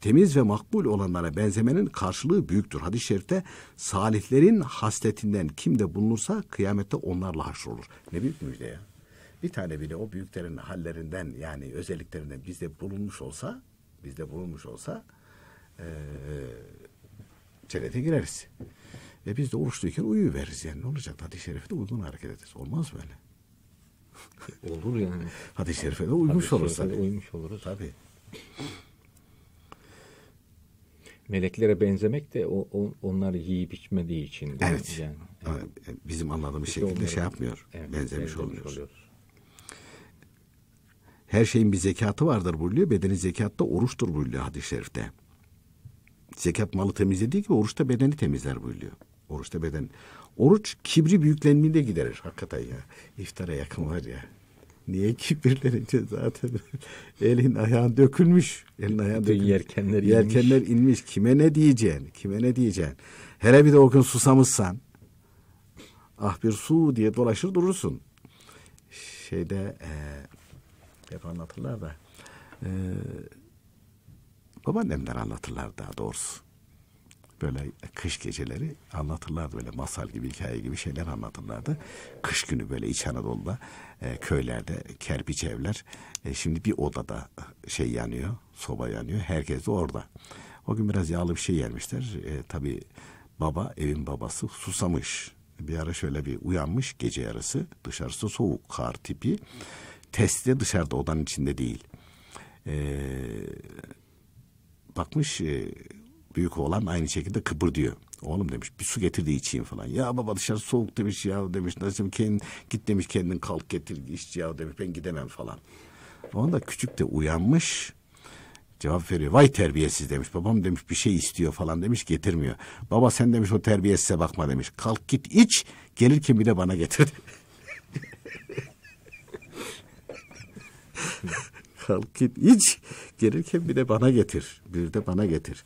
Temiz ve makbul olanlara benzemenin karşılığı büyüktür. Hadis-i şerifte salihlerin hasletinden kim de bulunursa kıyamette onlarla olur. Ne büyük müjde ya. Bir tane bile o büyüklerin hallerinden yani özelliklerinden bizde bulunmuş olsa bizde bulunmuş olsa ee, cennete gireriz. Ve biz de oruçluyken uyuyuveririz yani ne olacak? Hadis-i şerifte uygun hareket ederiz. Olmaz böyle. Olur yani. Hadis-i şerife de uymuş oluruz tabii. Uymuş oluruz. Tabii. Meleklere benzemek de o, o, onlar yiyip içmediği için. Evet. Yani, yani, e, Bizim anladığımız şekilde onlara, şey yapmıyor. Evet, benzemiş, benzemiş olmuyoruz. oluyoruz. Her şeyin bir zekatı vardır buyuruyor. Bedeni zekat da oruçtur buyuruyor hadis-i şerifte. Zekat malı temizlediği gibi oruçta bedeni temizler buyuruyor. Oruçta beden Oruç kibri büyüklenmeyi de giderir hakikaten ya. İftara yakın var ya. Niye kibirlenince zaten elin ayağın dökülmüş. Elin ayağın Dün dökülmüş. Yelkenler, yelkenler inmiş. inmiş. Kime ne diyeceksin? Kime ne diyeceksin? Hele bir de o gün susamışsan. Ah bir su diye dolaşır durursun. Şeyde e, hep anlatırlar da. E, babaannemler anlatırlar daha doğrusu böyle kış geceleri anlatırlardı böyle masal gibi hikaye gibi şeyler anlatırlardı. Kış günü böyle İç Anadolu'da e, köylerde kerpiç evler e, şimdi bir odada şey yanıyor soba yanıyor herkes de orada. O gün biraz yağlı bir şey yermişler. E, tabii baba evin babası susamış. Bir ara şöyle bir uyanmış gece yarısı dışarısı soğuk kar tipi. Testi dışarıda odanın içinde değil. Ee, bakmış e, büyük oğlan aynı şekilde kıpır diyor. Oğlum demiş bir su getir de içeyim falan. Ya baba dışarı soğuk demiş ya demiş. Nasıl kendin, git demiş kendin kalk getir iç ya demiş ben gidemem falan. Onda küçük de uyanmış cevap veriyor. Vay terbiyesiz demiş. Babam demiş bir şey istiyor falan demiş getirmiyor. Baba sen demiş o terbiyesize bakma demiş. Kalk git iç gelirken de bana getir. Kalk git iç gelirken bir de bana getir. Bir de bana getir.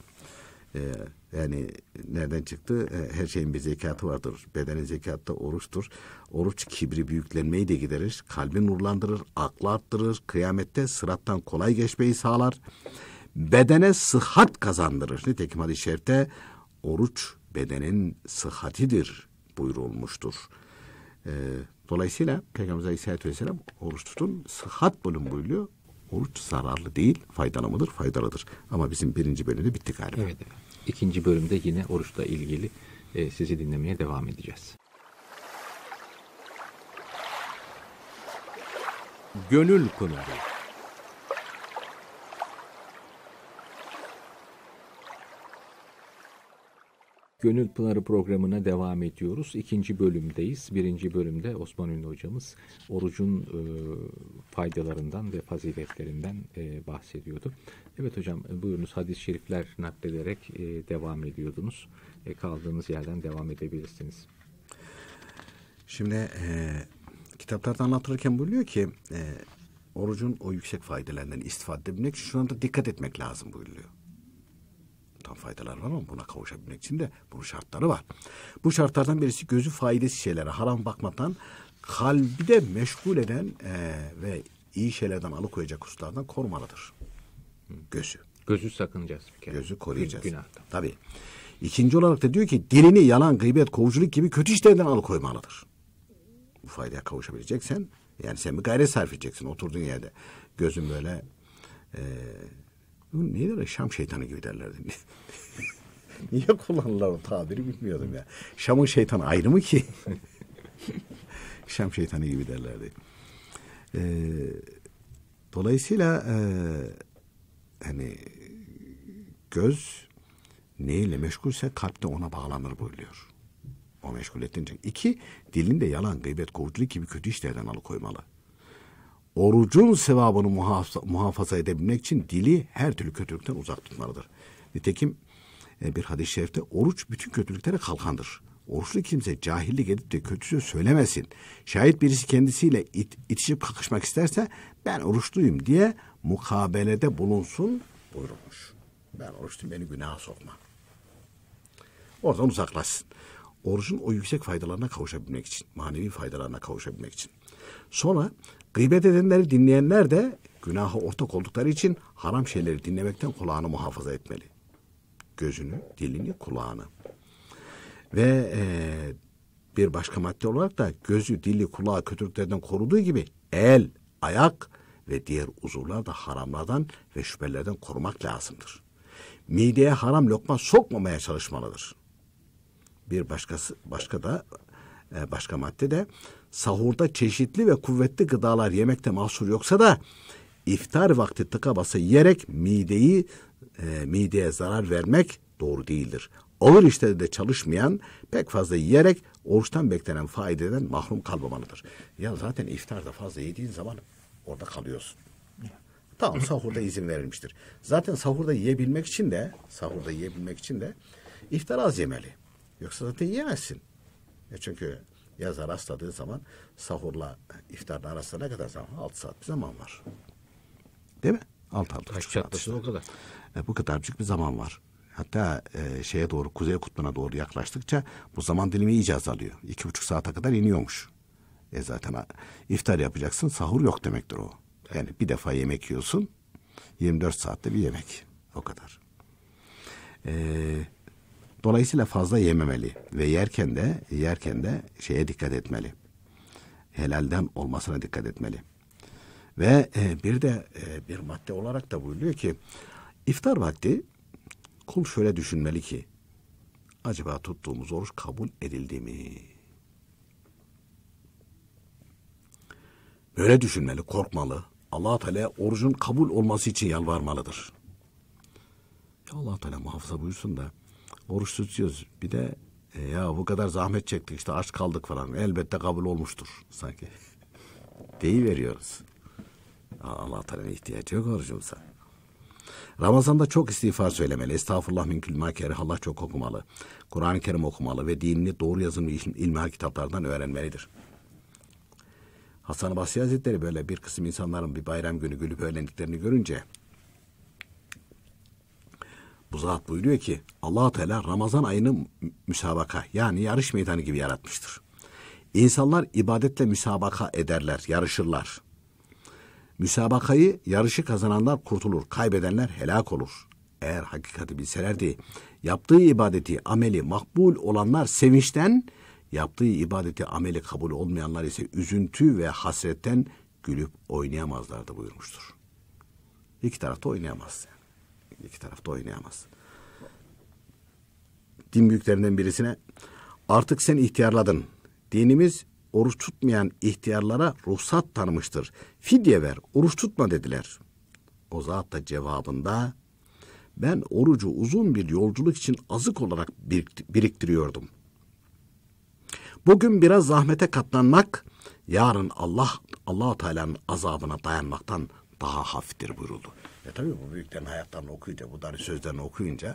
E, yani nereden çıktı? E, her şeyin bir zekatı vardır. Bedenin zekatı da oruçtur. Oruç kibri büyüklenmeyi de giderir. Kalbi nurlandırır, aklı arttırır. Kıyamette sırattan kolay geçmeyi sağlar. Bedene sıhhat kazandırır. Nitekim hadis-i şerifte oruç bedenin sıhhatidir buyurulmuştur. E, dolayısıyla Peygamber Aleyhisselatü Vesselam oruç tutun sıhhat bulun buyuruyor. Oruç zararlı değil, faydalı mıdır? Faydalıdır. Ama bizim birinci bölümde bittik galiba. Evet. İkinci bölümde yine oruçla ilgili e, sizi dinlemeye devam edeceğiz. Gönül Pınarı Gönül Pınarı programına devam ediyoruz. İkinci bölümdeyiz. Birinci bölümde Osman Ünlü hocamız orucun e, faydalarından ve faziletlerinden e, bahsediyordu. Evet hocam e, buyurunuz hadis-i şerifler naklederek e, devam ediyordunuz. E, kaldığınız yerden devam edebilirsiniz. Şimdi e, kitaplarda anlatırken buyuruyor ki e, orucun o yüksek faydalarından istifade edebilmek için şu anda dikkat etmek lazım buyuruyor tam faydalar var ama buna kavuşabilmek için de bunun şartları var. Bu şartlardan birisi gözü faydası şeylere haram bakmadan kalbi de meşgul eden e, ve iyi şeylerden alıkoyacak hususlardan korumalıdır. Gözü. Gözü sakınacağız bir kere. Gözü koruyacağız. Günahtan. Tabii. İkinci olarak da diyor ki dilini yalan, gıybet, kovuculuk gibi kötü işlerden alıkoymalıdır. Bu faydaya kavuşabileceksen yani sen bir gayret sarf edeceksin oturduğun yerde. Gözün böyle e, ne neydi Şam şeytanı gibi derlerdi. Niye kullanırlar o tabiri bilmiyordum ya. Şam'ın şeytanı ayrı mı ki? Şam şeytanı gibi derlerdi. Ee, dolayısıyla e, hani göz neyle meşgulse kalp de ona bağlanır buyuruyor. O meşgul ettiğince. İki, dilin de yalan, gıybet, kovuculuk gibi kötü işlerden alıkoymalı orucun sevabını muhafaza, muhafaza edebilmek için dili her türlü kötülükten uzak tutmalıdır. Nitekim e, bir hadis-i şerifte oruç bütün kötülüklere kalkandır. Oruçlu kimse cahillik edip de kötü söylemesin. Şayet birisi kendisiyle it, itişip kakışmak isterse ben oruçluyum diye mukabelede bulunsun buyurulmuş. Ben oruçluyum beni günaha sokma. Oradan uzaklaşsın. Orucun o yüksek faydalarına kavuşabilmek için, manevi faydalarına kavuşabilmek için. Sonra Gıybet edenleri dinleyenler de günaha ortak oldukları için haram şeyleri dinlemekten kulağını muhafaza etmeli. Gözünü, dilini, kulağını. Ve e, bir başka madde olarak da gözü, dili, kulağı kötülüklerden koruduğu gibi el, ayak ve diğer uzuvlar da haramlardan ve şüphelerden korumak lazımdır. Mideye haram lokma sokmamaya çalışmalıdır. Bir başkası, başka da e, başka madde de sahurda çeşitli ve kuvvetli gıdalar yemekte mahsur yoksa da iftar vakti tıka basa yiyerek mideyi e, mideye zarar vermek doğru değildir. Ağır işte de çalışmayan pek fazla yiyerek oruçtan beklenen faydeden mahrum kalmamalıdır. Ya zaten iftarda fazla yediğin zaman orada kalıyorsun. Tamam sahurda izin verilmiştir. Zaten sahurda yiyebilmek için de sahurda yiyebilmek için de iftar az yemeli. Yoksa zaten yiyemezsin. Ya çünkü yaza rastladığı zaman sahurla iftarın arasında ne kadar zaman? 6 saat bir zaman var. Değil mi? 6 6 Kaç çatlasın o kadar. E, bu kadarcık bir zaman var. Hatta e, şeye doğru kuzey kutbuna doğru yaklaştıkça bu zaman dilimi iyice azalıyor. İki buçuk saate kadar iniyormuş. E zaten iftar yapacaksın sahur yok demektir o. Yani bir defa yemek yiyorsun 24 saatte bir yemek. O kadar. Eee Dolayısıyla fazla yememeli ve yerken de yerken de şeye dikkat etmeli. Helalden olmasına dikkat etmeli. Ve e, bir de e, bir madde olarak da buyuruyor ki iftar vakti kul şöyle düşünmeli ki acaba tuttuğumuz oruç kabul edildi mi? Böyle düşünmeli, korkmalı. Allah Teala orucun kabul olması için yalvarmalıdır. Ya Allah Teala muhafaza buyursun da oruç tutuyoruz. Bir de e, ya bu kadar zahmet çektik işte aç kaldık falan. Elbette kabul olmuştur sanki. Deyi veriyoruz. Allah Teala'nın ihtiyacı yok orucumuza. Ramazan'da çok istiğfar söylemeli. Estağfurullah min makeri. Allah çok okumalı. Kur'an-ı Kerim okumalı ve dinini doğru yazılmış ilm, ilmihal kitaplardan öğrenmelidir. Hasan-ı Basri Hazretleri böyle bir kısım insanların bir bayram günü gülüp öğrendiklerini görünce bu zat buyuruyor ki allah Teala Ramazan ayını müsabaka yani yarış meydanı gibi yaratmıştır. İnsanlar ibadetle müsabaka ederler, yarışırlar. Müsabakayı yarışı kazananlar kurtulur, kaybedenler helak olur. Eğer hakikati bilselerdi yaptığı ibadeti, ameli makbul olanlar sevinçten, yaptığı ibadeti, ameli kabul olmayanlar ise üzüntü ve hasretten gülüp oynayamazlardı buyurmuştur. İki tarafta oynayamaz. İki tarafta oynayamaz. Din büyüklerinden birisine artık sen ihtiyarladın. Dinimiz oruç tutmayan ihtiyarlara ruhsat tanımıştır. Fidye ver, oruç tutma dediler. O zat da cevabında ben orucu uzun bir yolculuk için azık olarak biriktiriyordum. Bugün biraz zahmete katlanmak, yarın Allah Allah Teala'nın azabına dayanmaktan daha hafiftir buyuruldu. E tabii bu büyüklerin hayattan okuyunca, bunların sözlerini okuyunca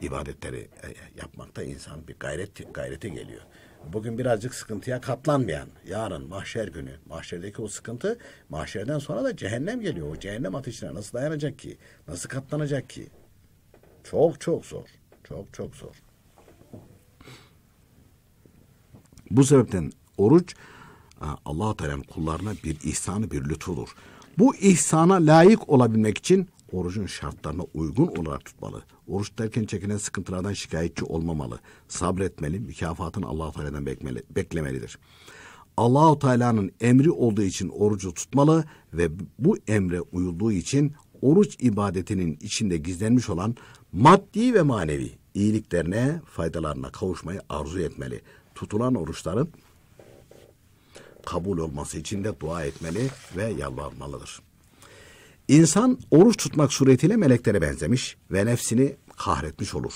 ibadetleri e, e, yapmakta insan bir gayret gayrete geliyor. Bugün birazcık sıkıntıya katlanmayan, yarın mahşer günü, mahşerdeki o sıkıntı, mahşerden sonra da cehennem geliyor. O cehennem ateşine nasıl dayanacak ki? Nasıl katlanacak ki? Çok çok zor. Çok çok zor. Bu sebepten oruç e, Allah Teala'nın kullarına bir ihsanı, bir lütfudur. Bu ihsana layık olabilmek için orucun şartlarına uygun olarak tutmalı. Oruç derken çekilen sıkıntılardan şikayetçi olmamalı. Sabretmeli, mükafatını Allah-u Teala'dan bekmeli, beklemelidir. Allahu Teala'nın emri olduğu için orucu tutmalı ve bu emre uyulduğu için oruç ibadetinin içinde gizlenmiş olan maddi ve manevi iyiliklerine, faydalarına kavuşmayı arzu etmeli. Tutulan oruçların kabul olması için de dua etmeli ve yalvarmalıdır. İnsan oruç tutmak suretiyle meleklere benzemiş ve nefsini kahretmiş olur.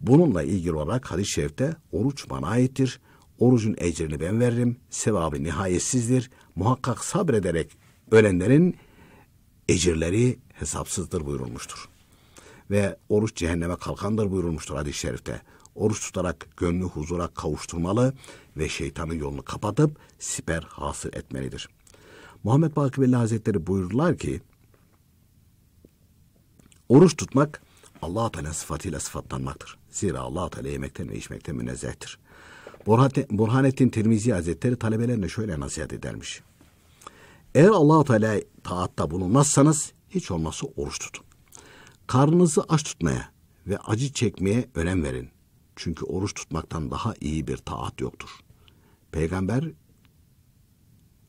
Bununla ilgili olarak hadis-i şerifte oruç bana aittir. Orucun ecrini ben veririm. Sevabı nihayetsizdir. Muhakkak sabrederek ölenlerin ecirleri hesapsızdır buyurulmuştur. Ve oruç cehenneme kalkandır buyurulmuştur hadis-i şerifte. Oruç tutarak gönlü huzura kavuşturmalı ve şeytanın yolunu kapatıp siper hasıl etmelidir. Muhammed Baki Veli Hazretleri buyurdular ki, Oruç tutmak Allah-u Teala sıfatıyla sıfatlanmaktır. Zira Allah-u Teala yemekten ve içmekten münezzehtir. Burhanettin Tirmizi Hazretleri talebelerine şöyle nasihat edermiş. Eğer Allah-u Teala taatta bulunmazsanız hiç olmazsa oruç tutun. Karnınızı aç tutmaya ve acı çekmeye önem verin. Çünkü oruç tutmaktan daha iyi bir taat yoktur peygamber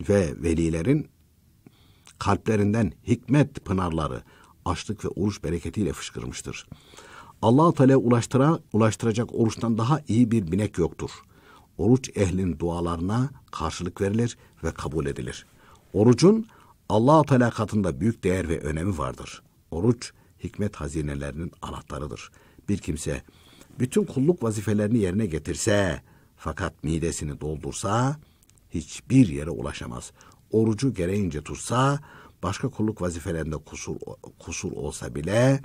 ve velilerin kalplerinden hikmet pınarları açlık ve oruç bereketiyle fışkırmıştır. Allah Teala ulaştıra ulaştıracak oruçtan daha iyi bir binek yoktur. Oruç ehlin dualarına karşılık verilir ve kabul edilir. Orucun Allah Teala katında büyük değer ve önemi vardır. Oruç hikmet hazinelerinin anahtarıdır. Bir kimse bütün kulluk vazifelerini yerine getirse, fakat midesini doldursa hiçbir yere ulaşamaz. Orucu gereğince tutsa, başka kulluk vazifelerinde kusur, kusur olsa bile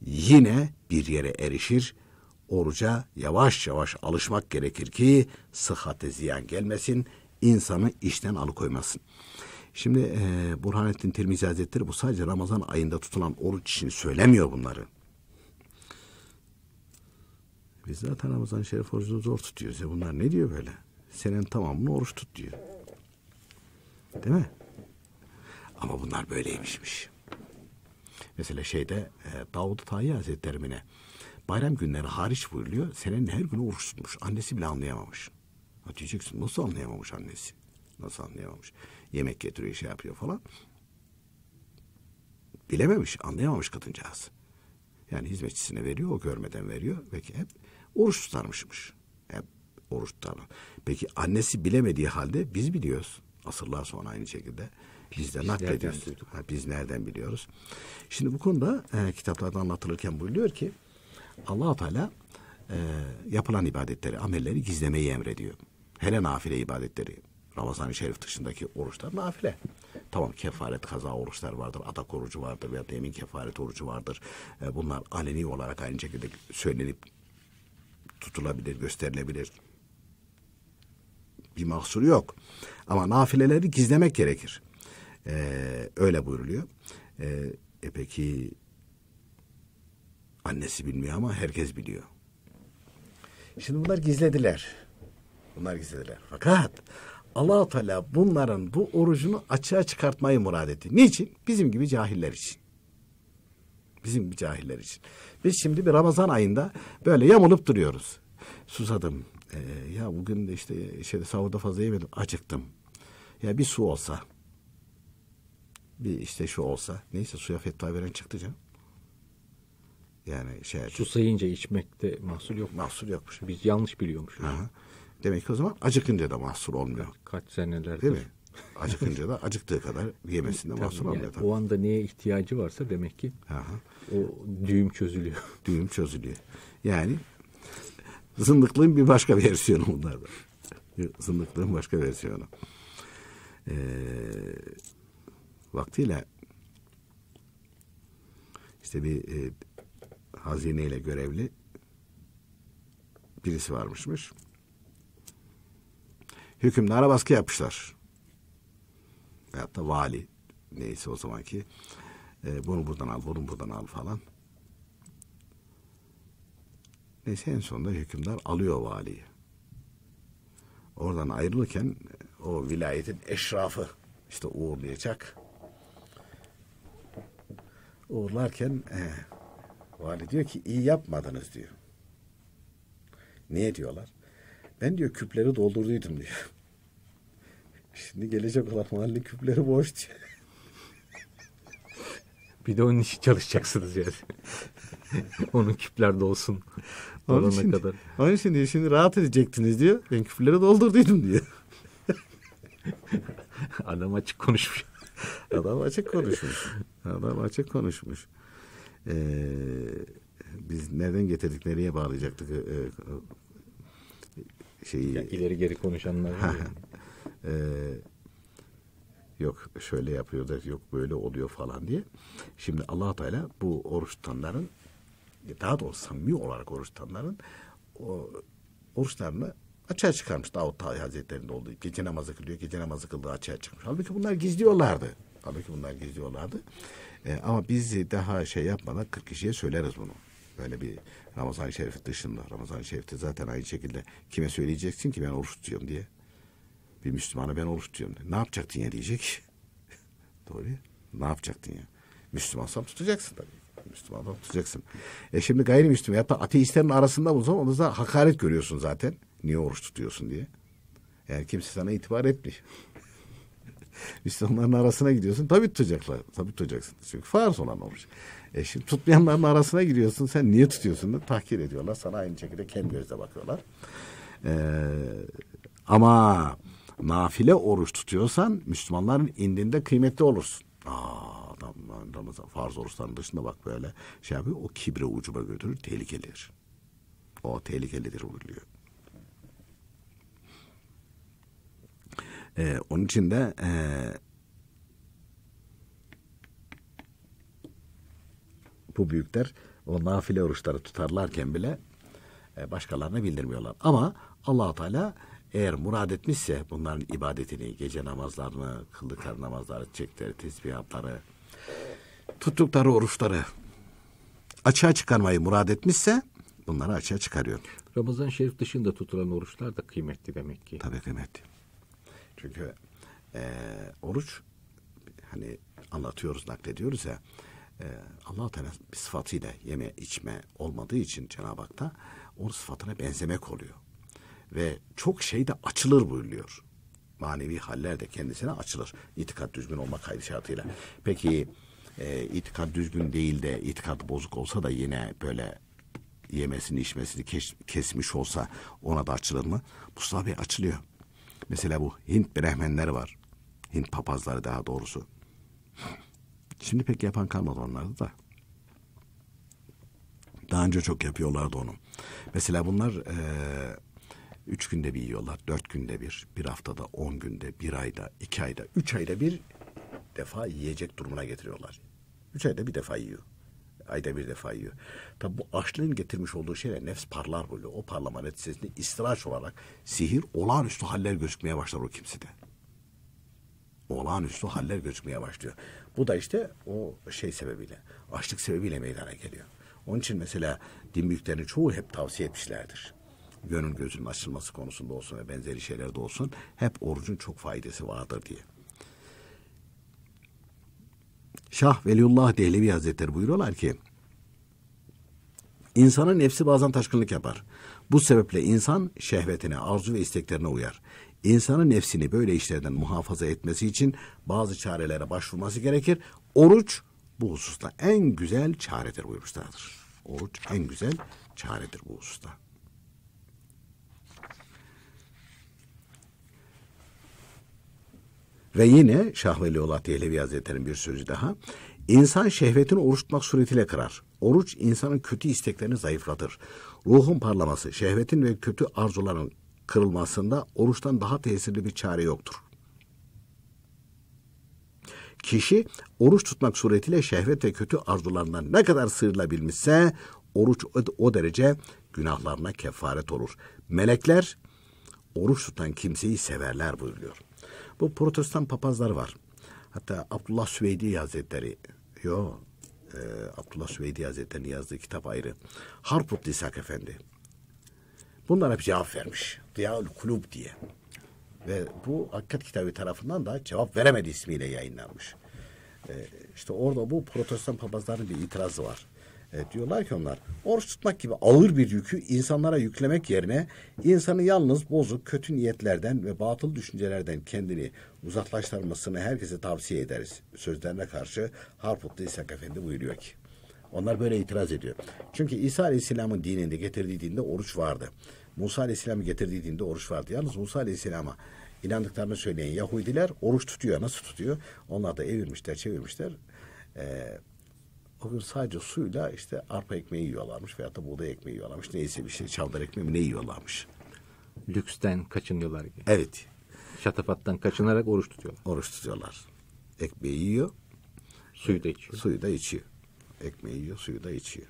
yine bir yere erişir. Oruca yavaş yavaş alışmak gerekir ki sıhhate ziyan gelmesin, insanı işten alıkoymasın. Şimdi e, Burhanettin Tirmizi Hazretleri bu sadece Ramazan ayında tutulan oruç için söylemiyor bunları. Biz zaten Ramazan Şerif orucunu zor tutuyoruz. Ya bunlar ne diyor böyle? Senin tamamını oruç tut diyor. Değil mi? Ama bunlar böyleymişmiş. Mesela şeyde e, Davud Tayyi Hazretleri Bayram günleri hariç buyuruluyor. Senenin her günü oruç tutmuş. Annesi bile anlayamamış. Ha diyeceksin nasıl anlayamamış annesi? Nasıl anlayamamış? Yemek getiriyor şey yapıyor falan. Bilememiş, anlayamamış kadıncağız. Yani hizmetçisine veriyor, o görmeden veriyor. Ve hep Oruç tutarmışmış. Yani e, oruç tutarlar. Peki annesi bilemediği halde biz biliyoruz. Asırlar sonra aynı şekilde. Biz de naklediyoruz. biz nereden biliyoruz? Şimdi bu konuda e, kitaplarda anlatılırken buyuruyor ki allah Teala e, yapılan ibadetleri, amelleri gizlemeyi emrediyor. Hele nafile ibadetleri. Ramazan-ı Şerif dışındaki oruçlar nafile. Tamam kefaret kaza oruçlar vardır, atak orucu vardır veya demin kefaret orucu vardır. E, bunlar aleni olarak aynı şekilde söylenip tutulabilir, gösterilebilir. Bir mahsur yok. Ama nafileleri gizlemek gerekir. Ee, öyle buyuruluyor. Ee, e peki annesi bilmiyor ama herkes biliyor. Şimdi bunlar gizlediler. Bunlar gizlediler. Fakat allah Teala bunların bu orucunu açığa çıkartmayı murad etti. Niçin? Bizim gibi cahiller için. Bizim gibi cahiller için. Biz şimdi bir Ramazan ayında böyle yamulup duruyoruz. Susadım. Ee, ya bugün de işte şeyde sahurda fazla yemedim. Acıktım. Ya bir su olsa. Bir işte şu olsa. Neyse suya fetva veren çıktı canım. Yani şey. Su sayınca içmekte mahsul yok. Mahsul yokmuş. Biz yanlış biliyormuşuz. Aha. Demek ki o zaman acıkınca da mahsul olmuyor. Kaç senelerdir. Değil mi? Acıkınca da acıktığı kadar yemesinde mahsul olmuyor. Yani, o anda neye ihtiyacı varsa demek ki. Aha o düğüm çözülüyor. Düğüm çözülüyor. Yani zındıklığın bir başka versiyonu bunlar. da, Zındıklığın başka versiyonu. Ee, vaktiyle işte bir e, hazineyle görevli birisi varmışmış. Hükümdara baskı yapmışlar. Veyahut da vali neyse o zamanki. E, bunu buradan al, bunu buradan al falan. Neyse en sonunda hükümdar alıyor valiyi. Oradan ayrılırken e, o vilayetin eşrafı işte uğurlayacak. Uğurlarken e, vali diyor ki iyi yapmadınız diyor. Niye diyorlar? Ben diyor küpleri doldurduydum diyor. Şimdi gelecek olan mahallenin küpleri boş diyor. Bir de onun için çalışacaksınız yani. onun küpler de olsun. Onun için, kadar. onun için diyor şimdi rahat edecektiniz diyor. Ben küpleri doldurduydum diyor. Adam açık konuşmuş. Adam açık konuşmuş. Adam açık konuşmuş. Ee, biz nereden getirdik, nereye bağlayacaktık ee, şeyi. Ya ileri geri konuşanlar. ee, yok şöyle yapıyor da yok böyle oluyor falan diye. Şimdi allah Teala bu oruç tutanların daha doğrusu samimi olarak oruç tutanların o, oruçlarını açığa çıkarmış Davut Hazretleri'nde olduğu gece namazı kılıyor gece namazı kıldığı açığa çıkmış. Halbuki bunlar gizliyorlardı. Halbuki bunlar gizliyorlardı. ee, ama biz daha şey yapmadan 40 kişiye söyleriz bunu. Böyle bir Ramazan-ı Şerif dışında. Ramazan-ı Şerif'te zaten aynı şekilde kime söyleyeceksin ki ben oruç tutuyorum diye. Bir Müslümana ben oruç tutuyorum. Ne yapacaktın ya diyecek. Doğru ya. Ne yapacaktın ya? Müslümansam tutacaksın tabii. Müslümansam tutacaksın. E şimdi gayrimüslim ya da ateistlerin arasında bu zaman da hakaret görüyorsun zaten. Niye oruç tutuyorsun diye. Yani kimse sana itibar etmiyor. Müslümanların arasına gidiyorsun. Tabii tutacaklar. Tabii tutacaksın. Çünkü farz olan oruç. E şimdi tutmayanların arasına giriyorsun. Sen niye tutuyorsun? Da tahkir ediyorlar. Sana aynı şekilde kem gözle bakıyorlar. Ee, ama nafile oruç tutuyorsan Müslümanların indinde kıymetli olursun. Aa, Ramazan farz oruçların dışında bak böyle şey yapıyor. O kibre ucuma götürür, tehlikelidir. O tehlikelidir buyuruyor. Ee, onun için de e, bu büyükler o nafile oruçları tutarlarken bile e, başkalarına bildirmiyorlar. Ama allah Teala eğer murad etmişse bunların ibadetini, gece namazlarını, kıldıkları namazları, çektikleri tesbihatları, tuttukları oruçları açığa çıkarmayı murad etmişse bunları açığa çıkarıyor. Ramazan Şerif dışında tutulan oruçlar da kıymetli demek ki. Tabii kıymetli. Çünkü e, oruç hani anlatıyoruz, naklediyoruz ya e, allah Teala bir sıfatıyla yeme, içme olmadığı için Cenab-ı Hak da sıfatına benzemek oluyor ve çok şey de açılır buyuruyor. Manevi haller de kendisine açılır. İtikat düzgün olma kaydı şartıyla. Peki e, itikat düzgün değil de itikat bozuk olsa da yine böyle yemesini içmesini keş, kesmiş olsa ona da açılır mı? Mustafa Bey açılıyor. Mesela bu Hint brehmenleri var. Hint papazları daha doğrusu. Şimdi pek yapan kalmadı onlarda da. Daha önce çok yapıyorlardı onu. Mesela bunlar e, Üç günde bir yiyorlar, dört günde bir, bir haftada, on günde, bir ayda, iki ayda, üç ayda bir defa yiyecek durumuna getiriyorlar. Üç ayda bir defa yiyor. Ayda bir defa yiyor. Tabi bu açlığın getirmiş olduğu şeyle nefs parlar böyle. O parlama neticesinde istiraç olarak sihir olağanüstü haller gözükmeye başlar o kimsede. Olağanüstü haller gözükmeye başlıyor. Bu da işte o şey sebebiyle, açlık sebebiyle meydana geliyor. Onun için mesela din büyüklerinin çoğu hep tavsiye etmişlerdir gönül gözünün açılması konusunda olsun ve benzeri şeylerde olsun hep orucun çok faydası vardır diye. Şah Veliullah Dehlevi Hazretleri buyuruyorlar ki insanın nefsi bazen taşkınlık yapar. Bu sebeple insan şehvetine, arzu ve isteklerine uyar. İnsanın nefsini böyle işlerden muhafaza etmesi için bazı çarelere başvurması gerekir. Oruç bu hususta en güzel çaredir buyurmuşlardır. Oruç en güzel çaredir bu hususta. Ve yine Şahveliullah Dehlevi Hazretleri'nin bir sözü daha. İnsan şehvetini oruç tutmak suretiyle kırar. Oruç insanın kötü isteklerini zayıflatır. Ruhun parlaması, şehvetin ve kötü arzuların kırılmasında oruçtan daha tesirli bir çare yoktur. Kişi oruç tutmak suretiyle şehvet ve kötü arzularından ne kadar sıyrılabilmişse oruç o derece günahlarına kefaret olur. Melekler oruç tutan kimseyi severler buyuruyor. Bu protestan papazlar var. Hatta Abdullah Süveydi Hazretleri. Yo, e, Abdullah Süveydi Hazretleri yazdığı kitap ayrı. Harput İshak Efendi. Bunlara bir cevap vermiş. Diyal Kulub diye. Ve bu Hakikat Kitabı tarafından da cevap veremedi ismiyle yayınlanmış. E, işte orada bu protestan papazların bir itirazı var. E, diyorlar ki onlar oruç tutmak gibi ağır bir yükü insanlara yüklemek yerine insanı yalnız bozuk kötü niyetlerden ve batıl düşüncelerden kendini uzaklaştırmasını herkese tavsiye ederiz. Sözlerine karşı Harputlu İshak Efendi buyuruyor ki. Onlar böyle itiraz ediyor. Çünkü İsa Aleyhisselam'ın dininde getirdiği dinde oruç vardı. Musa Aleyhisselam'ın getirdiği dinde oruç vardı. Yalnız Musa Aleyhisselam'a inandıklarını söyleyen Yahudiler oruç tutuyor. Nasıl tutuyor? Onlar da evirmişler, çevirmişler. Ee, o gün sadece suyla işte arpa ekmeği yiyorlarmış veya da buğday ekmeği yiyorlarmış. Neyse bir şey çavdar ekmeği ne yiyorlarmış. Lüksten kaçınıyorlar. Gibi. Evet. Şatafattan kaçınarak oruç tutuyorlar. Oruç tutuyorlar. Ekmeği yiyor. Suyu da içiyor. Suyu da içiyor. Ekmeği yiyor, suyu da içiyor.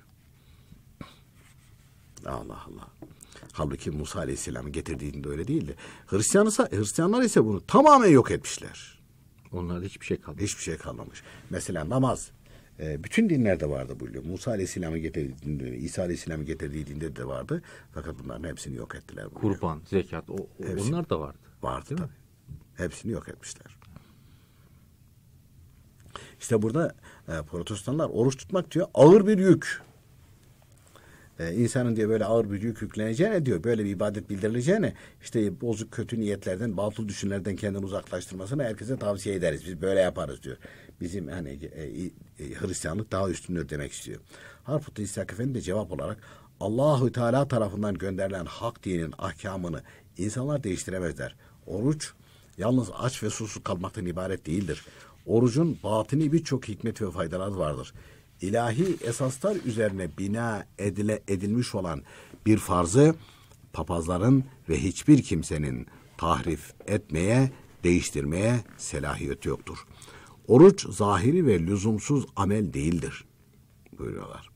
Allah Allah. Halbuki Musa Aleyhisselam'ı getirdiğinde öyle değildi. Hristiyan ise, Hristiyanlar ise bunu tamamen yok etmişler. Onlarda hiçbir şey kalmamış. Hiçbir şey kalmamış. Mesela namaz. E, bütün dinlerde vardı bu. ilim. Musa Aleyhisselam'ı getirdiğinde, İsa Aleyhisselam'ı getirdiğinde de vardı. Fakat bunların hepsini yok ettiler. Buraya. Kurban, zekat o, Hepsi, onlar da vardı. Vardı tabii. Mi? Hepsini yok etmişler. İşte burada e, protestanlar oruç tutmak diyor ağır bir yük. E, insanın diye böyle ağır bir yük yükleneceğine diyor böyle bir ibadet bildirileceğine işte bozuk kötü niyetlerden batıl düşünlerden kendini uzaklaştırmasına herkese tavsiye ederiz. Biz böyle yaparız diyor. Bizim hani e, e, Hristiyanlık daha üstündür demek istiyor. Harput İshak Efendi de cevap olarak Allahü Teala tarafından gönderilen hak dinin ahkamını insanlar değiştiremezler. Oruç yalnız aç ve susuz kalmaktan ibaret değildir. Orucun batini birçok hikmet ve faydaları vardır. İlahi esaslar üzerine bina edile edilmiş olan bir farzı papazların ve hiçbir kimsenin tahrif etmeye, değiştirmeye selahiyeti yoktur. Oruç zahiri ve lüzumsuz amel değildir buyuruyorlar.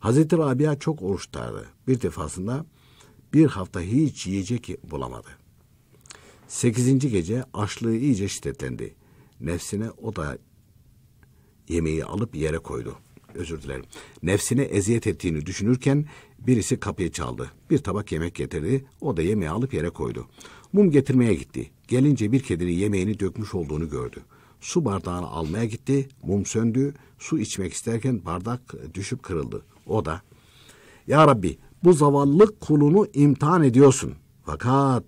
Hazreti Rabia çok oruç tutardı. Bir defasında bir hafta hiç yiyecek bulamadı. Sekizinci gece açlığı iyice şiddetlendi. Nefsine o da yemeği alıp yere koydu. Özür dilerim. Nefsine eziyet ettiğini düşünürken birisi kapıyı çaldı. Bir tabak yemek getirdi. O da yemeği alıp yere koydu. Mum getirmeye gitti. Gelince bir kedinin yemeğini dökmüş olduğunu gördü. Su bardağını almaya gitti. Mum söndü. Su içmek isterken bardak düşüp kırıldı. O da Ya Rabbi bu zavallık kulunu imtihan ediyorsun. Fakat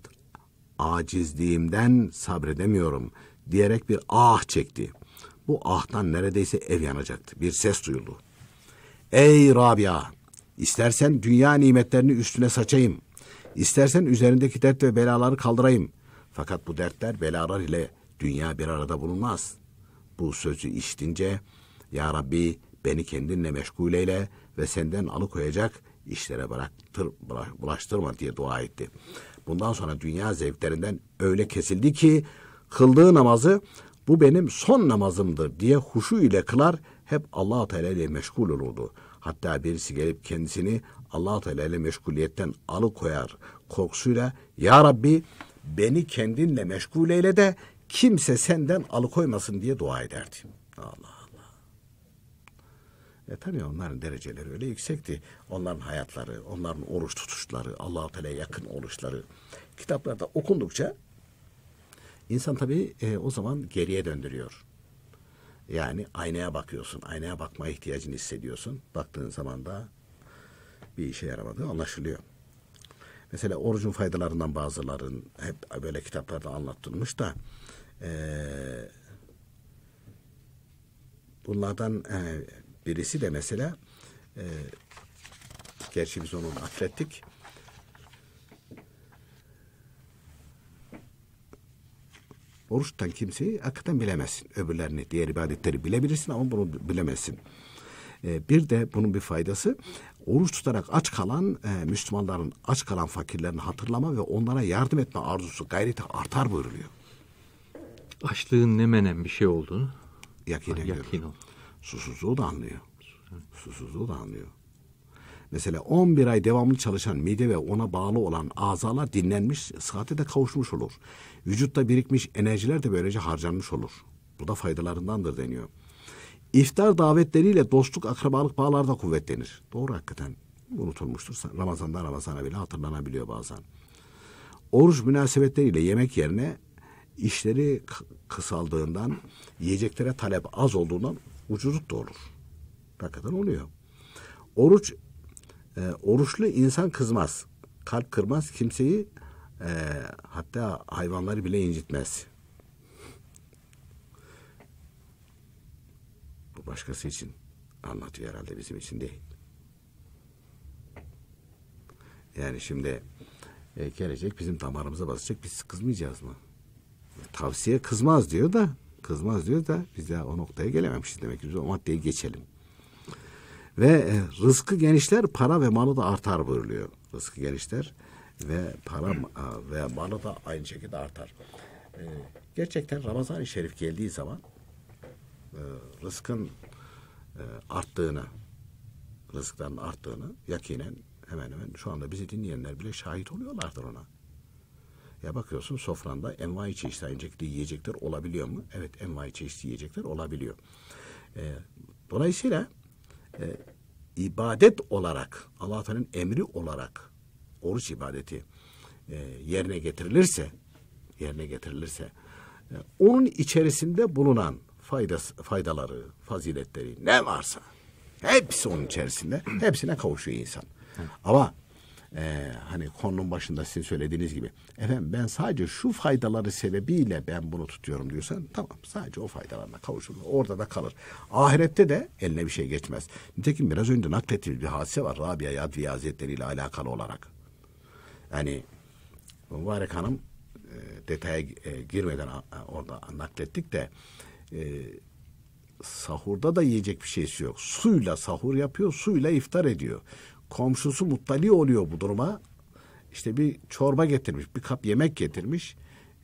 acizliğimden sabredemiyorum diyerek bir ah çekti. Bu ahtan neredeyse ev yanacaktı. Bir ses duyuldu. Ey Rabia! istersen dünya nimetlerini üstüne saçayım. İstersen üzerindeki dert ve belaları kaldırayım. Fakat bu dertler belalar ile dünya bir arada bulunmaz. Bu sözü işitince Ya Rabbi beni kendinle meşgul eyle ve senden alıkoyacak işlere bıraktır, bulaştırma diye dua etti. Bundan sonra dünya zevklerinden öyle kesildi ki kıldığı namazı bu benim son namazımdır diye huşu ile kılar hep allah Teala ile meşgul olurdu. Hatta birisi gelip kendisini allah Teala ile meşguliyetten alıkoyar korkusuyla Ya Rabbi beni kendinle meşgul eyle de kimse senden alıkoymasın diye dua ederdi. Allah Allah. E tabii onların dereceleri öyle yüksekti. Onların hayatları, onların oruç tutuşları, Allahu Teala'ya yakın oluşları kitaplarda okundukça insan tabii e, o zaman geriye döndürüyor. Yani aynaya bakıyorsun. Aynaya bakmaya ihtiyacını hissediyorsun. Baktığın zaman da bir işe yaramadığı anlaşılıyor. Mesela orucun faydalarından bazıların hep böyle kitaplarda anlatılmış da ee, bunlardan e, birisi de mesela e, gerçi biz onu affettik. Oruçtan tutan kimseyi hakikaten bilemezsin. Öbürlerini, diğer ibadetleri bilebilirsin ama bunu bilemezsin. E, bir de bunun bir faydası oruç tutarak aç kalan e, Müslümanların, aç kalan fakirlerin hatırlama ve onlara yardım etme arzusu, gayreti artar buyuruluyor. Açlığın ne menem bir şey olduğunu yakin ediyor. Yakin ol. Susuzluğu da anlıyor. Evet. Susuzluğu da anlıyor. Mesela 11 ay devamlı çalışan mide ve ona bağlı olan azalar dinlenmiş, sıhhate de kavuşmuş olur. Vücutta birikmiş enerjiler de böylece harcanmış olur. Bu da faydalarındandır deniyor. İftar davetleriyle dostluk, akrabalık bağları da kuvvetlenir. Doğru hakikaten unutulmuştur. Ramazan'dan Ramazan'a bile hatırlanabiliyor bazen. Oruç münasebetleriyle yemek yerine işleri kısaldığından, yiyeceklere talep az olduğundan ucuzluk da olur. Hakikaten oluyor. Oruç, e, oruçlu insan kızmaz. Kalp kırmaz, kimseyi e, hatta hayvanları bile incitmez. Bu başkası için anlatıyor herhalde bizim için değil. Yani şimdi e, gelecek bizim damarımıza basacak biz kızmayacağız mı? tavsiye kızmaz diyor da kızmaz diyor da biz de o noktaya gelememişiz demek ki biz o maddeyi geçelim. Ve e, rızkı genişler para ve malı da artar buyuruluyor. Rızkı genişler ve para ve malı da aynı şekilde artar. Ee, gerçekten Ramazan-ı Şerif geldiği zaman e, rızkın e, arttığını rızıkların arttığını yakinen hemen hemen şu anda bizi dinleyenler bile şahit oluyorlardır ona. Ya bakıyorsun sofranda envai çeşitli aynı yiyecekler olabiliyor mu? Evet envai çeşitli yiyecekler olabiliyor. E, dolayısıyla e, ibadet olarak Allah Teala'nın emri olarak oruç ibadeti e, yerine getirilirse yerine getirilirse e, onun içerisinde bulunan faydası, faydaları, faziletleri ne varsa hepsi onun içerisinde hepsine kavuşuyor insan. Ama e, hani konunun başında sizin söylediğiniz gibi efendim ben sadece şu faydaları sebebiyle ben bunu tutuyorum diyorsan tamam sadece o faydalarına kavuşur. Orada da kalır. Ahirette de eline bir şey geçmez. Nitekim biraz önce naklettiğimiz bir hadise var Rabia Yadvi Hazretleri ile alakalı olarak. Yani Mübarek Hanım e, detaya e, girmeden a, orada naklettik de e, sahurda da yiyecek bir şeysi yok. Suyla sahur yapıyor, suyla iftar ediyor komşusu muttali oluyor bu duruma. İşte bir çorba getirmiş, bir kap yemek getirmiş.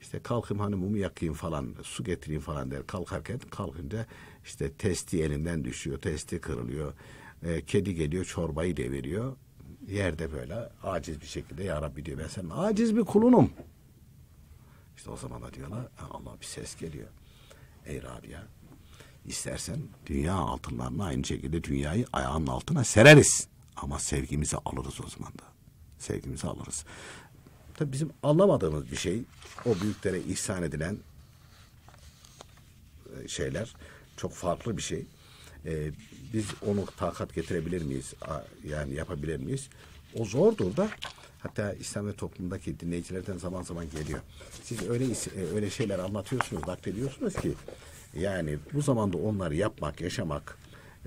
İşte kalkayım hani mumu yakayım falan, su getireyim falan der. Kalkarken kalkınca işte testi elinden düşüyor, testi kırılıyor. E, kedi geliyor çorbayı deviriyor. Yerde böyle aciz bir şekilde ya Rabbi diyor ben senin aciz bir kulunum. İşte o zaman da diyorlar Allah bir ses geliyor. Ey Rabia istersen dünya altınlarını aynı şekilde dünyayı ayağının altına sereriz. Ama sevgimizi alırız o zaman da. Sevgimizi alırız. Tabii bizim alamadığımız bir şey o büyüklere ihsan edilen e, şeyler çok farklı bir şey. Ee, biz onu takat getirebilir miyiz? Yani yapabilir miyiz? O zordur da hatta İslam ve toplumdaki dinleyicilerden zaman zaman geliyor. Siz öyle e, öyle şeyler anlatıyorsunuz, naklediyorsunuz ki yani bu zamanda onları yapmak, yaşamak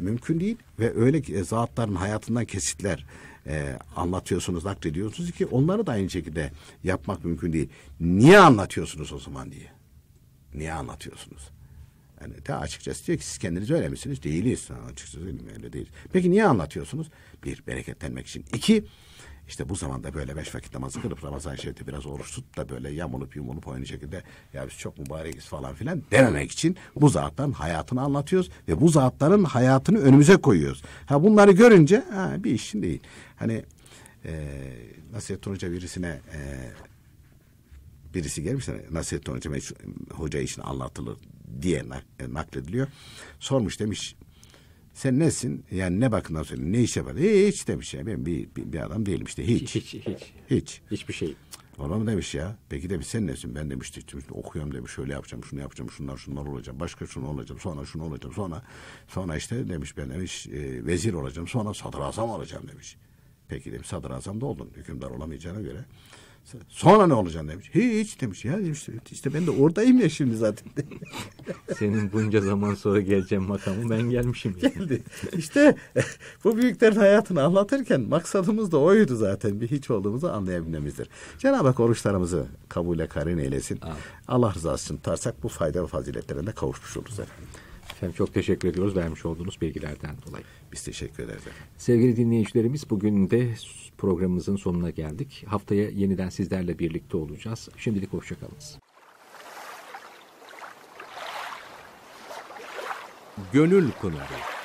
e, mümkün değil ve öyle e, zatların hayatından kesitler e, anlatıyorsunuz, naklediyorsunuz ki onları da aynı şekilde yapmak mümkün değil. Niye anlatıyorsunuz o zaman diye? Niye anlatıyorsunuz? Yani ta açıkçası diyor ki siz kendiniz öyle misiniz? Değiliz. Ha, açıkçası öyle değiliz. Peki niye anlatıyorsunuz? Bir, bereketlenmek için. İki, işte bu zamanda böyle beş vakit namazı kılıp Ramazan şerifte biraz oruç tut da böyle yamulup yumulup aynı şekilde ya biz çok mübarekiz falan filan dememek için bu zatların hayatını anlatıyoruz ve bu zatların hayatını önümüze koyuyoruz. Ha bunları görünce ha, bir işin değil. Hani e, Nasrettin Hoca birisine e, birisi gelmiş hani Nasrettin Hoca Hoca için anlatılır diye e, naklediliyor. Sormuş demiş sen nesin? Yani ne bakımdan söylüyorsun? Ne iş yapar? Hiç demiş ya. Ben bir, bir, bir adam değilim işte. Hiç. Hiç. Hiç. hiç. Hiçbir şey. Olur mu demiş ya. Peki demiş sen nesin? Ben demiş, demiş okuyorum demiş. Şöyle yapacağım, şunu yapacağım, şunlar şunlar olacağım. Başka şunu olacağım, sonra şunu olacağım, sonra sonra işte demiş ben demiş e, vezir olacağım, sonra sadrazam olacağım demiş. Peki demiş sadrazam da oldun hükümdar olamayacağına göre. Sonra ne olacaksın demiş. Hiç demiş ya demiş. İşte ben de oradayım ya şimdi zaten. Senin bunca zaman sonra geleceğin makamı ben gelmişim. Yani. Geldi. İşte bu büyüklerin hayatını anlatırken maksadımız da oydu zaten. Bir hiç olduğumuzu anlayabilmemizdir. Cenab-ı Hak oruçlarımızı kabule karin eylesin. Amin. Allah rızası için tutarsak bu faydalı faziletlerine de kavuşmuş oluruz efendim. Efendim çok teşekkür ediyoruz vermiş olduğunuz bilgilerden dolayı. Biz teşekkür ederiz Sevgili dinleyicilerimiz bugün de programımızın sonuna geldik. Haftaya yeniden sizlerle birlikte olacağız. Şimdilik hoşçakalınız. Gönül Pınarı